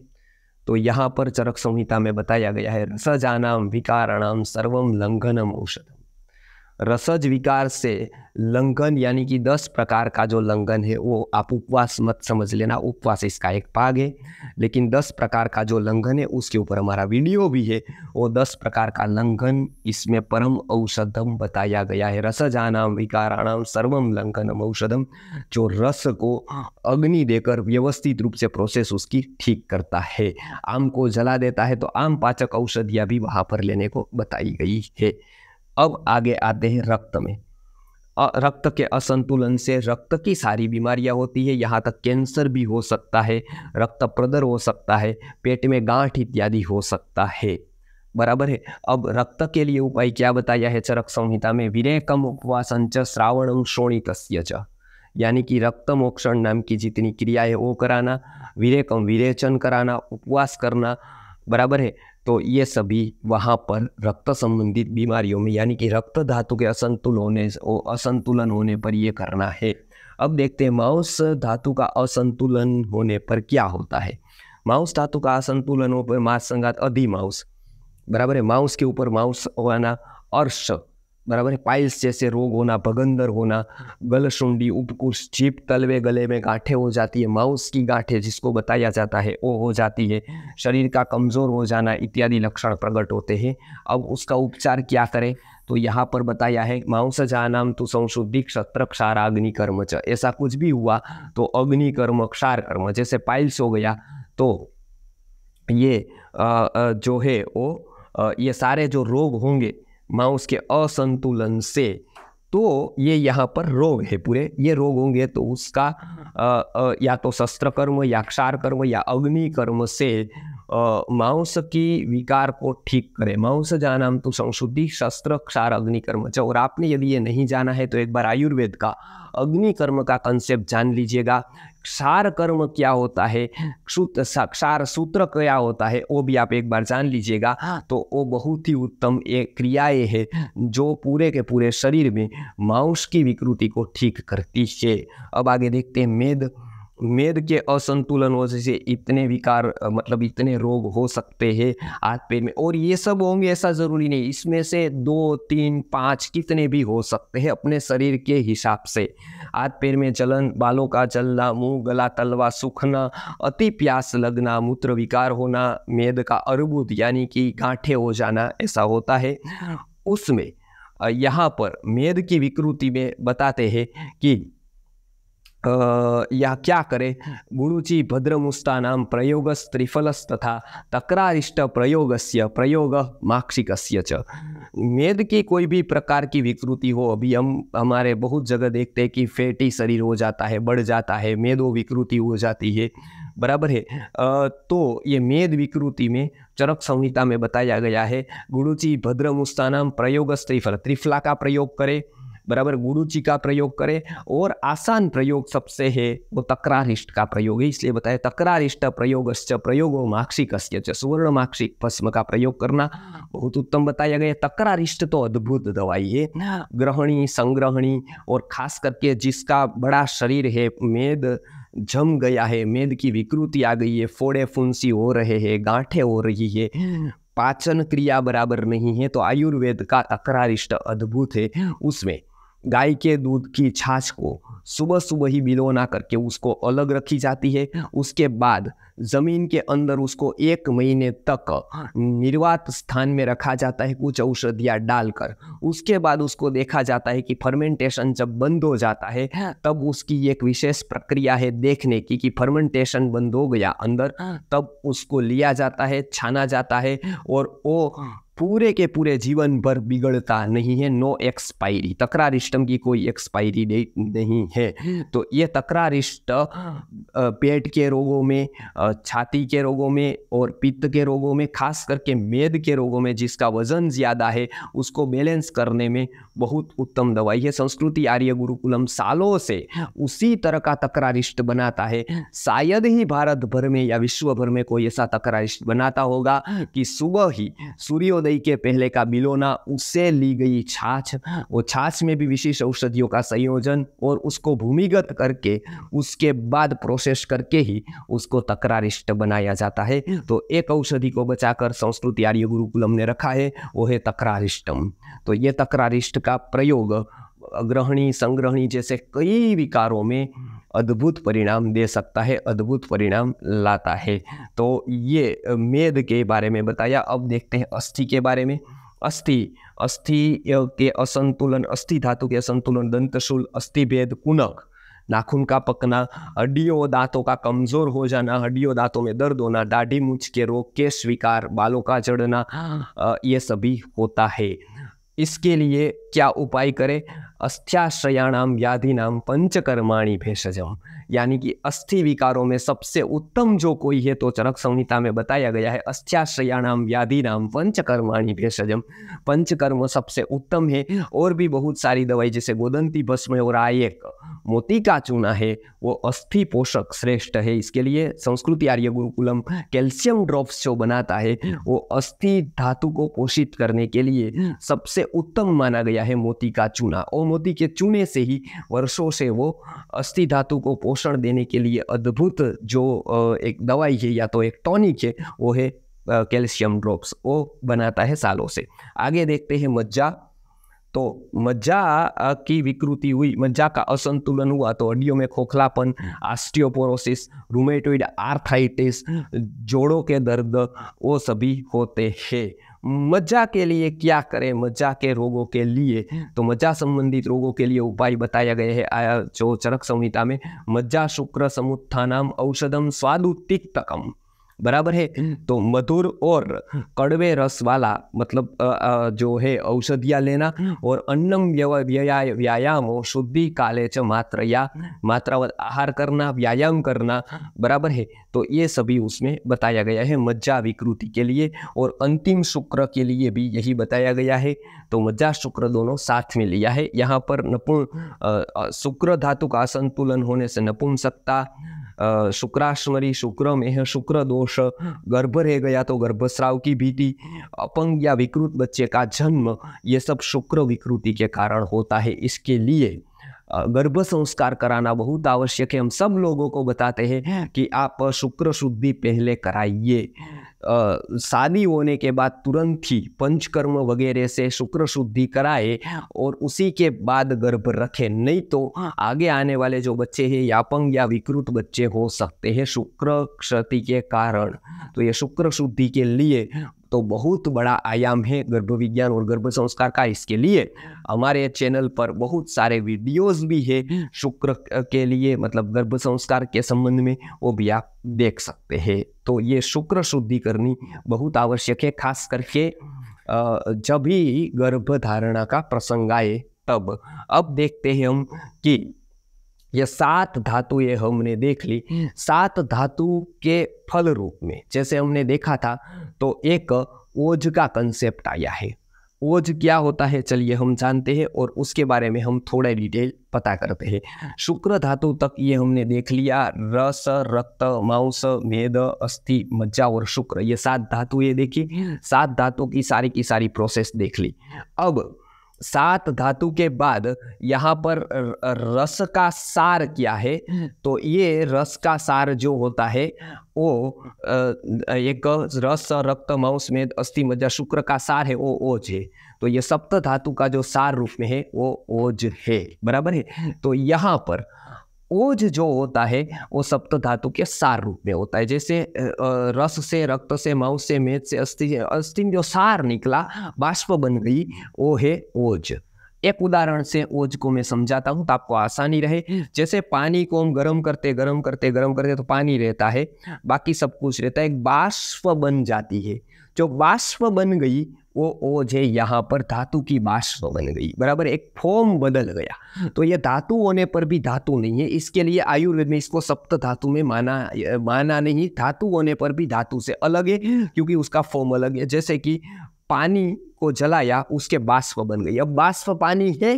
तो यहाँ पर चरक संहिता में बताया गया है रसजानाम विकाराणाम सर्वम लंघनम औषधम रसज विकार से लंघन यानी कि दस प्रकार का जो लंघन है वो आप उपवास मत समझ लेना उपवास इसका एक भाग है लेकिन दस प्रकार का जो लंघन है उसके ऊपर हमारा वीडियो भी है वो दस प्रकार का लंघन इसमें परम औषधम बताया गया है रसजानाम विकाराणाम सर्वम लंघनम औषधम जो रस को अग्नि देकर व्यवस्थित रूप से प्रोसेस उसकी ठीक करता है आम को जला देता है तो आम पाचक औषधियाँ भी वहाँ पर लेने को बताई गई है अब आगे आते हैं रक्त में रक्त के असंतुलन से रक्त की सारी बीमारियां होती है यहाँ तक कैंसर भी हो सकता है रक्त प्रदर हो सकता है पेट में गांठ इत्यादि हो सकता है बराबर है अब रक्त के लिए उपाय क्या बताया है चरक संहिता में विरेकम उपवासन च श्रावण शोणित च यानी कि रक्त मोक्षण नाम की जितनी क्रिया है वो कराना विरेकम विरेचन कराना उपवास करना बराबर है तो ये सभी वहाँ पर रक्त संबंधित बीमारियों में यानी कि रक्त धातु के असंतुल होने असंतुलन होने पर ये करना है अब देखते हैं मांस धातु का असंतुलन होने पर क्या होता है मांस धातु का असंतुलन हो पर मांस अधि अधिमांस बराबर है मांस के ऊपर मांस होना अर्श बराबर है पाइल्स जैसे रोग होना भगंदर होना गलशुंडी उपकुश जीप तलवे गले में गांठें हो जाती है माउस की गांठें जिसको बताया जाता है वो हो जाती है शरीर का कमज़ोर हो जाना इत्यादि लक्षण प्रकट होते हैं अब उसका उपचार क्या करें तो यहाँ पर बताया है मांस नाम तो संशुद्धि क्षत्र क्षार अग्नि कर्म च ऐसा कुछ भी हुआ तो अग्नि कर्म क्षार कर्म जैसे पाइल्स हो गया तो ये जो है वो ये सारे जो रोग होंगे माउस के असंतुलन से तो ये यहाँ पर रोग है पूरे ये रोग होंगे तो उसका आ, आ, या तो शस्त्र कर्म या क्षार कर्म या अग्नि कर्म से मांस की विकार को ठीक करे मांस जाना तो संशुद्धि शस्त्र क्षार अग्निकर्म अच्छा, और आपने यदि ये नहीं जाना है तो एक बार आयुर्वेद का अग्निकर्म का कंसेप्ट जान लीजिएगा क्षार कर्म क्या होता है क्षार सूत्र क्या होता है वो भी आप एक बार जान लीजिएगा तो वो बहुत ही उत्तम एक क्रियाएं है जो पूरे के पूरे शरीर में मांस की विकृति को ठीक करती है अब आगे देखते हैं मेद मेद के असंतुलन वजह से इतने विकार मतलब इतने रोग हो सकते हैं हाथ पैर में और ये सब होंगे ऐसा ज़रूरी नहीं इसमें से दो तीन पाँच कितने भी हो सकते हैं अपने शरीर के हिसाब से हाथ पैर में जलन बालों का जलना मुंह गला तलवा सूखना अति प्यास लगना मूत्र विकार होना मेद का अर्बुद यानी कि गांठे हो जाना ऐसा होता है उसमें यहाँ पर मेद की विकृति में बताते हैं कि या क्या करे हम्म। गुणुचि भद्रमुस्ता नाम प्रयोगस त्रिफलस तथा तकरारिष्ट प्रयोगस्य प्रयोग माक्षिकस्य च हम्म। मेद की कोई भी प्रकार की विकृति हो अभी हम हमारे बहुत जगह देखते हैं कि फैटी शरीर हो जाता है बढ़ जाता है मेदो विकृति हो जाती है बराबर है तो ये मेद विकृति में चरक संहिता में बताया गया है गुरुचि भद्रमुस्ता नाम प्रयोग त्रिफल त्रिफला का प्रयोग करें बराबर गुरु जी का प्रयोग करें और आसान प्रयोग सबसे है वो तकरारिष्ट का प्रयोग है इसलिए बताया तकरारिष्ट प्रयोग प्रयोगो माक्षिकस्य सुवर्ण माक्षिक भस्म का प्रयोग करना बहुत उत्तम बताया गया तकरारिष्ट तो अद्भुत दवाई है ग्रहणी संग्रहणी और खास करके जिसका बड़ा शरीर है मेद जम गया है मेद की विकृति आ गई है फोड़े फुंसी हो रहे हैं गांठे हो रही है पाचन क्रिया बराबर नहीं है तो आयुर्वेद का तकरारिष्ट अद्भुत है उसमें गाय के दूध की छाछ को सुबह सुबह ही बिलोना करके उसको अलग रखी जाती है उसके बाद ज़मीन के अंदर उसको एक महीने तक निर्वात स्थान में रखा जाता है कुछ औषधियाँ डालकर उसके बाद उसको देखा जाता है कि फर्मेंटेशन जब बंद हो जाता है तब उसकी एक विशेष प्रक्रिया है देखने की कि फर्मेंटेशन बंद हो गया अंदर तब उसको लिया जाता है छाना जाता है और वो पूरे के पूरे जीवन भर बिगड़ता नहीं है नो एक्सपायरी तकरार इष्टम की कोई एक्सपायरी डेट नहीं है तो ये तकरार इष्ट पेट के रोगों में छाती के रोगों में और पित्त के रोगों में खास करके मेद के रोगों में जिसका वज़न ज़्यादा है उसको बैलेंस करने में बहुत उत्तम दवाई है संस्कृति आर्य गुरुकुलम सालों से उसी तरह का तकरारिष्ट बनाता है शायद ही भारत भर में या विश्व भर में कोई ऐसा तकरारिष्ट बनाता होगा कि सुबह ही सूर्योदय के पहले का बिलोना उससे ली गई छाछ वो छाछ में भी विशेष औषधियों का संयोजन और उसको भूमिगत करके उसके बाद प्रोसेस करके ही उसको तकरारिष्ट बनाया जाता है तो एक औषधि को बचाकर संस्कृति आर्य गुरुकुलम ने रखा है वो है तकरारिष्टम तो ये तकरारिष्ट का प्रयोग ग्रहणी संग्रहणी जैसे कई विकारों में अद्भुत परिणाम दे सकता है अद्भुत परिणाम लाता है तो ये मेद के बारे में बताया अब देखते हैं अस्थि के बारे में अस्थि अस्थि के असंतुलन अस्थि धातु के असंतुलन दंतशूल अस्थि भेद कुनक नाखून का पकना हड्डियों दांतों का कमजोर हो जाना हड्डियों दांतों में दर्द होना दाढ़ी मूछ के रोग के स्वीकार बालों का जड़ना ये सभी होता है इसके लिए क्या उपाय करें अस्थ्याश्रयाणाम व्याधि नाम पंचकर्माणी भेषजम यानी कि अस्थि विकारों में सबसे उत्तम जो कोई है तो चरक संहिता में बताया गया है अस्थ्याश्रयाणाम व्याधि नाम पंचकर्माणी भेषजम पंचकर्म सबसे उत्तम है और भी बहुत सारी दवाई जैसे गोदंती भस्म और आयक मोती का चूना है वो अस्थि पोषक श्रेष्ठ है इसके लिए संस्कृति आर्य गुरुकुलम कैल्शियम ड्रॉप्स जो बनाता है वो अस्थि धातु को पोषित करने के लिए सबसे उत्तम माना गया गया है मोती का चूना और मोती के चूने से ही वर्षों से वो अस्थि धातु को पोषण देने के लिए अद्भुत जो एक दवाई है या तो एक टॉनिक है वो है कैल्शियम ड्रॉप्स वो बनाता है सालों से आगे देखते हैं मज्जा तो मज्जा की विकृति हुई मज्जा का असंतुलन हुआ तो हड्डियों में खोखलापन आस्टियोपोरोसिस रूमेटोइड आर्थाइटिस जोड़ों के दर्द वो सभी होते हैं मज्जा के लिए क्या करें मज्जा के रोगों के लिए तो मज्जा संबंधित रोगों के लिए उपाय बताया गया है आया जो चरक संहिता में मज्जा शुक्र समुत्थानम औषधम स्वादु तिक्तकम बराबर है हम्म। तो मधुर और हम्म। कड़वे रस वाला मतलब जो है औषधियाँ लेना हम्म। और अन्नम व्यायाम और शुद्धि काले च मात्र या मात्रा आहार करना व्यायाम करना बराबर है तो ये सभी उसमें बताया गया है मज्जा विकृति के लिए और अंतिम शुक्र के लिए भी यही बताया गया है तो मज्जा शुक्र दोनों साथ में लिया है यहाँ पर नपुण शुक्र धातु का असंतुलन होने से सकता शुक्राश्मरी शुक्र मेह शुक्र दोष गर्भ रह गया तो गर्भस्राव की भीति अपंग या विकृत बच्चे का जन्म ये सब शुक्र विकृति के कारण होता है इसके लिए गर्भ संस्कार कराना बहुत आवश्यक है हम सब लोगों को बताते हैं कि आप शुक्र शुद्धि पहले कराइए शादी होने के बाद तुरंत ही पंचकर्म वगैरह से शुक्र शुद्धि कराए और उसी के बाद गर्भ रखे नहीं तो आगे आने वाले जो बच्चे हैं यापंग या विकृत बच्चे हो सकते हैं शुक्र क्षति के कारण तो ये शुक्र शुद्धि के लिए तो बहुत बड़ा आयाम है गर्भ विज्ञान और गर्भ संस्कार का इसके लिए हमारे चैनल पर बहुत सारे वीडियोस भी है शुक्र के लिए मतलब गर्भ संस्कार के संबंध में वो भी आप देख सकते हैं तो ये शुक्र शुद्धि करनी बहुत आवश्यक है खास करके जब ही गर्भ धारणा का प्रसंग आए तब अब देखते हैं हम कि ये सात धातु ये हमने देख ली हम्म। सात धातु के फल रूप में जैसे हमने देखा था तो एक ओज का कंसेप्ट आया है ओज क्या होता है चलिए हम जानते हैं और उसके बारे में हम थोड़ा डिटेल पता करते हैं शुक्र धातु तक ये हमने देख लिया रस रक्त मांस मेद अस्थि मज्जा और शुक्र ये सात धातु ये देखी हम्म। सात धातु की सारी की सारी प्रोसेस देख ली अब सात धातु के बाद यहाँ पर रस का सार क्या है तो ये रस का सार जो होता है वो एक रस रक्त मांस में अस्थि मज्जा शुक्र का सार है वो ओज है तो ये सप्त धातु का जो सार रूप में है वो ओज है बराबर है तो यहाँ पर ओज जो होता है वो सप्त धातु के सार रूप में होता है जैसे रस से रक्त से मऊ से मेद से अस्थि अस्थि में जो सार निकला बाष्प बन गई वो है ओज एक उदाहरण से ओज को मैं समझाता हूँ तो आपको आसानी रहे जैसे पानी को हम गर्म करते गर्म करते गर्म करते तो पानी रहता है बाकी सब कुछ रहता है एक बाष्प बन जाती है जो बाष्प बन गई वो ओज है यहाँ पर धातु की बाष्प बन गई बराबर एक फॉर्म बदल गया तो ये धातु होने पर भी धातु नहीं है इसके लिए आयुर्वेद में इसको सप्त धातु में माना माना नहीं धातु होने पर भी धातु से अलग है क्योंकि उसका फॉर्म अलग है जैसे कि पानी को जलाया उसके बाष्प बन गई अब बाष्प पानी है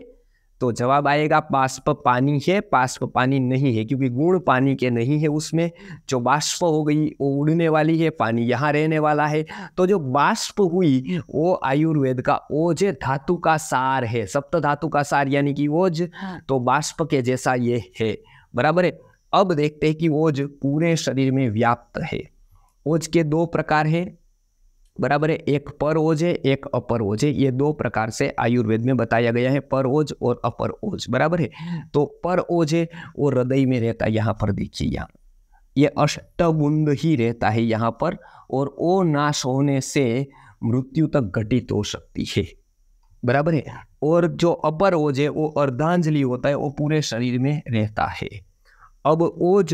तो जवाब आएगा बाष्प पानी है बाष्प पानी नहीं है क्योंकि गुण पानी के नहीं है उसमें जो बाष्प हो गई वो उड़ने वाली है पानी यहाँ रहने वाला है तो जो बाष्प हुई वो आयुर्वेद का ओज धातु का सार है सप्त धातु का सार यानी कि ओज हाँ। तो बाष्प के जैसा ये है बराबर है अब देखते हैं कि ओज पूरे शरीर में व्याप्त है ओज के दो प्रकार हैं बराबर है एक पर ओज है एक अपर ओज है ये दो प्रकार से आयुर्वेद में बताया गया है पर ओज और अपर ओज बराबर है तो पर ओज है वो हृदय में रहता है यहाँ पर देखिए यहाँ ये अष्टबुंद ही रहता है यहाँ पर और ओ नाश होने से मृत्यु तक घटित हो सकती है बराबर है और जो अपर ओज है वो अर्धांजलि होता है वो पूरे शरीर में रहता है अब ओज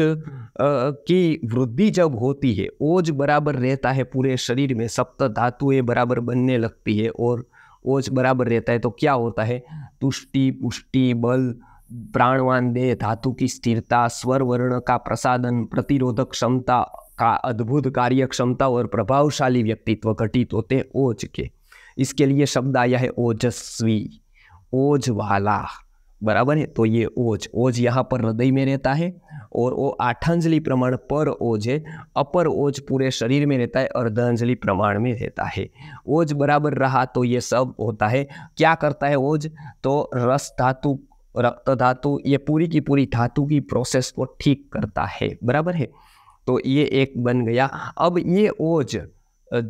की वृद्धि जब होती है ओज बराबर रहता है पूरे शरीर में सप्त धातुएं बराबर बनने लगती है और ओज बराबर रहता है तो क्या होता है तुष्टि पुष्टि बल प्राणवान देह धातु की स्थिरता स्वर वर्ण का प्रसादन प्रतिरोधक क्षमता का अद्भुत कार्य क्षमता और प्रभावशाली व्यक्तित्व घटित होते ओज के इसके लिए शब्द आया है ओजस्वी ओज वाला बराबर है तो ये ओज ओज यहाँ पर हृदय में रहता है और वो आठांजलि प्रमाण पर ओज है अपर ओज पूरे शरीर में रहता है अर्धांजलि प्रमाण में रहता है ओज बराबर रहा तो ये सब होता है क्या करता है ओज तो रस धातु रक्त धातु ये पूरी की पूरी धातु की प्रोसेस को ठीक करता है बराबर है तो ये एक बन गया अब ये ओज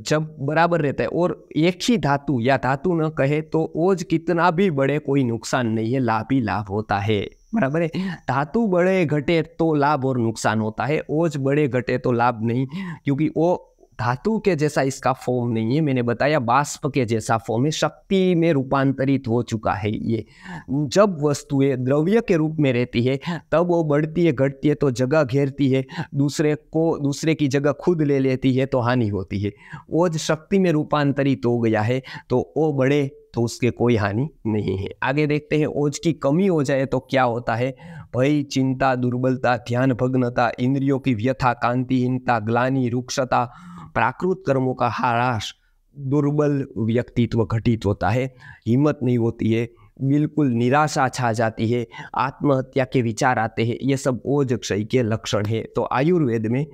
जब बराबर रहता है और एक ही धातु या धातु न कहे तो ओज कितना भी बड़े कोई नुकसान नहीं है लाभ ही लाभ होता है बराबर है धातु बड़े घटे तो लाभ और नुकसान होता है ओज बड़े घटे तो लाभ नहीं क्योंकि वो धातु के जैसा इसका फॉर्म नहीं है मैंने बताया बाष्प के जैसा फॉर्म है शक्ति में रूपांतरित हो चुका है ये जब वस्तुएं द्रव्य के रूप में रहती है तब वो बढ़ती है घटती है तो जगह घेरती है दूसरे को दूसरे की जगह खुद ले लेती है तो हानि होती है वो शक्ति में रूपांतरित हो गया है तो वो बढ़े तो उसके कोई हानि नहीं है आगे देखते हैं ओज की कमी हो जाए तो क्या होता है भय चिंता दुर्बलता ध्यान भग्नता इंद्रियों की व्यथा कांतिहीनता ग्लानी रुक्षता प्राकृत कर्मों का हाराश दुर्बल व्यक्तित्व घटित होता है हिम्मत नहीं होती है बिल्कुल निराशा छा जाती है आत्महत्या के विचार आते हैं ये सब ओज क्षय के लक्षण है तो आयुर्वेद में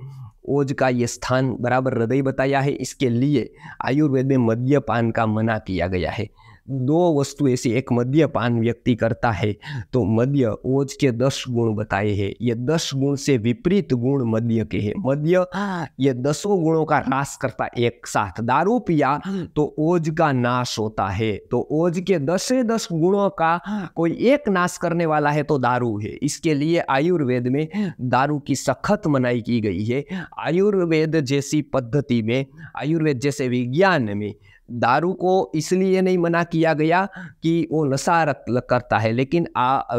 ओज का ये स्थान बराबर हृदय बताया है इसके लिए आयुर्वेद में मद्यपान का मना किया गया है दो वस्तु ऐसी एक मद्यपान व्यक्ति करता है तो मद्य ओज के दस गुण बताए हैं ये दस गुण से विपरीत गुण मद्य के हैं मद्य ये दसों गुणों का नाश करता एक साथ दारू पिया तो ओज का नाश होता है तो ओज के दसे दस गुणों का कोई एक नाश करने वाला है तो दारू है इसके लिए आयुर्वेद में दारू की सख्त मनाई की गई है आयुर्वेद जैसी पद्धति में आयुर्वेद जैसे विज्ञान में दारू को इसलिए नहीं मना किया गया कि वो नशा करता है लेकिन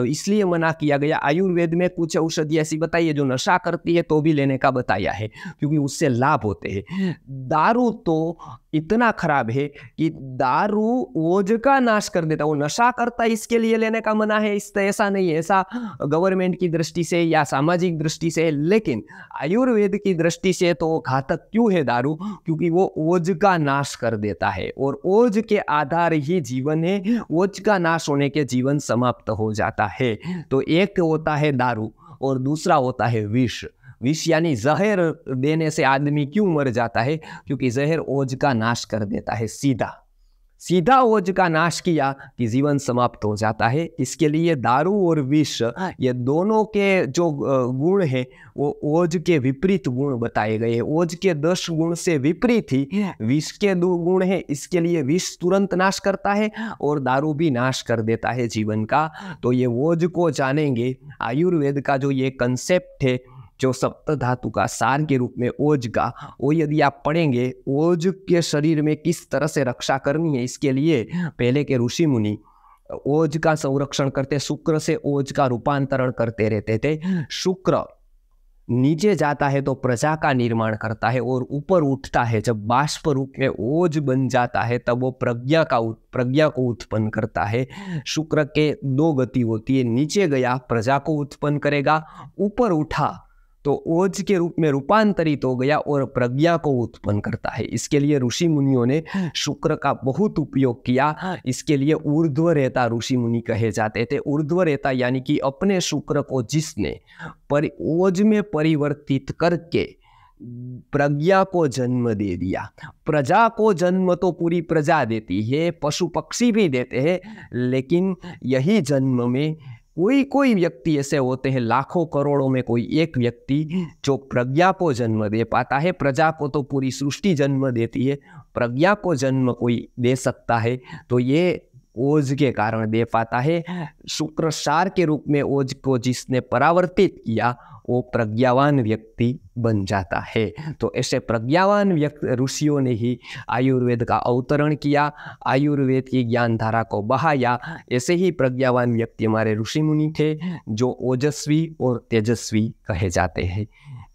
इसलिए मना किया गया आयुर्वेद में कुछ औषधि ऐसी बताई है जो नशा करती है तो भी लेने का बताया है क्योंकि उससे लाभ होते हैं दारू तो इतना खराब है कि दारू ओज का नाश कर देता वो नशा करता इसके लिए लेने का मना है इस ऐसा नहीं है ऐसा गवर्नमेंट की दृष्टि से या सामाजिक दृष्टि से लेकिन आयुर्वेद की दृष्टि से तो घातक क्यों है दारू क्योंकि वो ओज का नाश कर देता है और ओज के आधार ही जीवन है ओज का नाश होने के जीवन समाप्त हो जाता है तो एक होता है दारू और दूसरा होता है विष विष यानी जहर देने से आदमी क्यों मर जाता है क्योंकि जहर ओज का नाश कर देता है सीधा सीधा ओज का नाश किया कि जीवन समाप्त हो जाता है इसके लिए दारू और विष ये दोनों के जो गुण है वो ओज के विपरीत गुण बताए गए हैं ओज के दस गुण से विपरीत ही विष के दो गुण है इसके लिए विष तुरंत नाश करता है और दारू भी नाश कर देता है जीवन का तो ये ओज को जानेंगे आयुर्वेद का जो ये कंसेप्ट है जो सप्त धातु का सार के रूप में ओज का वो यदि आप पढ़ेंगे ओज के शरीर में किस तरह से रक्षा करनी है इसके लिए पहले के ऋषि मुनि ओज का संरक्षण करते शुक्र से ओज का रूपांतरण करते रहते थे शुक्र नीचे जाता है तो प्रजा का निर्माण करता है और ऊपर उठता है जब बाष्प रूप में ओज बन जाता है तब वो प्रज्ञा का प्रज्ञा को उत्पन्न करता है शुक्र के दो गति होती है नीचे गया प्रजा को उत्पन्न करेगा ऊपर उठा तो ओज के रूप में रूपांतरित हो गया और प्रज्ञा को उत्पन्न करता है इसके लिए ऋषि मुनियों ने हाँ। शुक्र का बहुत उपयोग किया हाँ। इसके लिए ऊर्ध्व रेता ऋषि मुनि कहे जाते थे ऊर्ध्व रेता यानी कि अपने शुक्र को जिसने पर ओज में परिवर्तित करके प्रज्ञा को जन्म दे दिया प्रजा को जन्म तो पूरी प्रजा देती है पशु पक्षी भी देते हैं लेकिन यही जन्म में कोई कोई व्यक्ति ऐसे होते हैं लाखों करोड़ों में कोई एक व्यक्ति जो प्रज्ञा को जन्म दे पाता है प्रजा को तो पूरी सृष्टि जन्म देती है प्रज्ञा को जन्म कोई दे सकता है तो ये ओज के कारण दे पाता है शुक्र सार के रूप में ओज को जिसने परावर्तित किया वो प्रज्ञावान व्यक्ति बन जाता है तो ऐसे प्रज्ञावान व्यक्ति ऋषियों ने ही आयुर्वेद का अवतरण किया आयुर्वेद की ज्ञान धारा को बहाया ऐसे ही प्रज्ञावान व्यक्ति हमारे ऋषि मुनि थे जो ओजस्वी और तेजस्वी कहे जाते हैं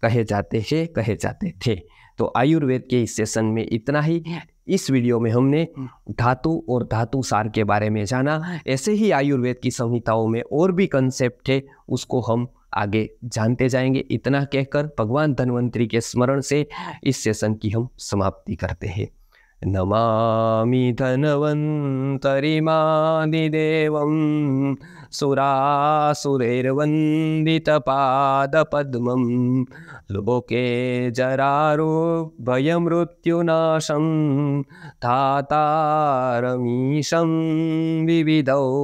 कहे जाते हैं कहे जाते थे तो आयुर्वेद के इस सेशन में इतना ही इस वीडियो में हमने धातु और धातु सार के बारे में जाना ऐसे ही आयुर्वेद की संहिताओं में और भी कंसेप्ट है उसको हम आगे जानते जाएंगे इतना कहकर भगवान धनवंतरी के स्मरण से इस सेशन की हम समाप्ति करते हैं नमामि धनवन्तरिमादिदेवं सुरासुरेर्वन्दितपादपद्मं लोके जरारुभयमृत्युनाशं धाता विविधौषधीनाम्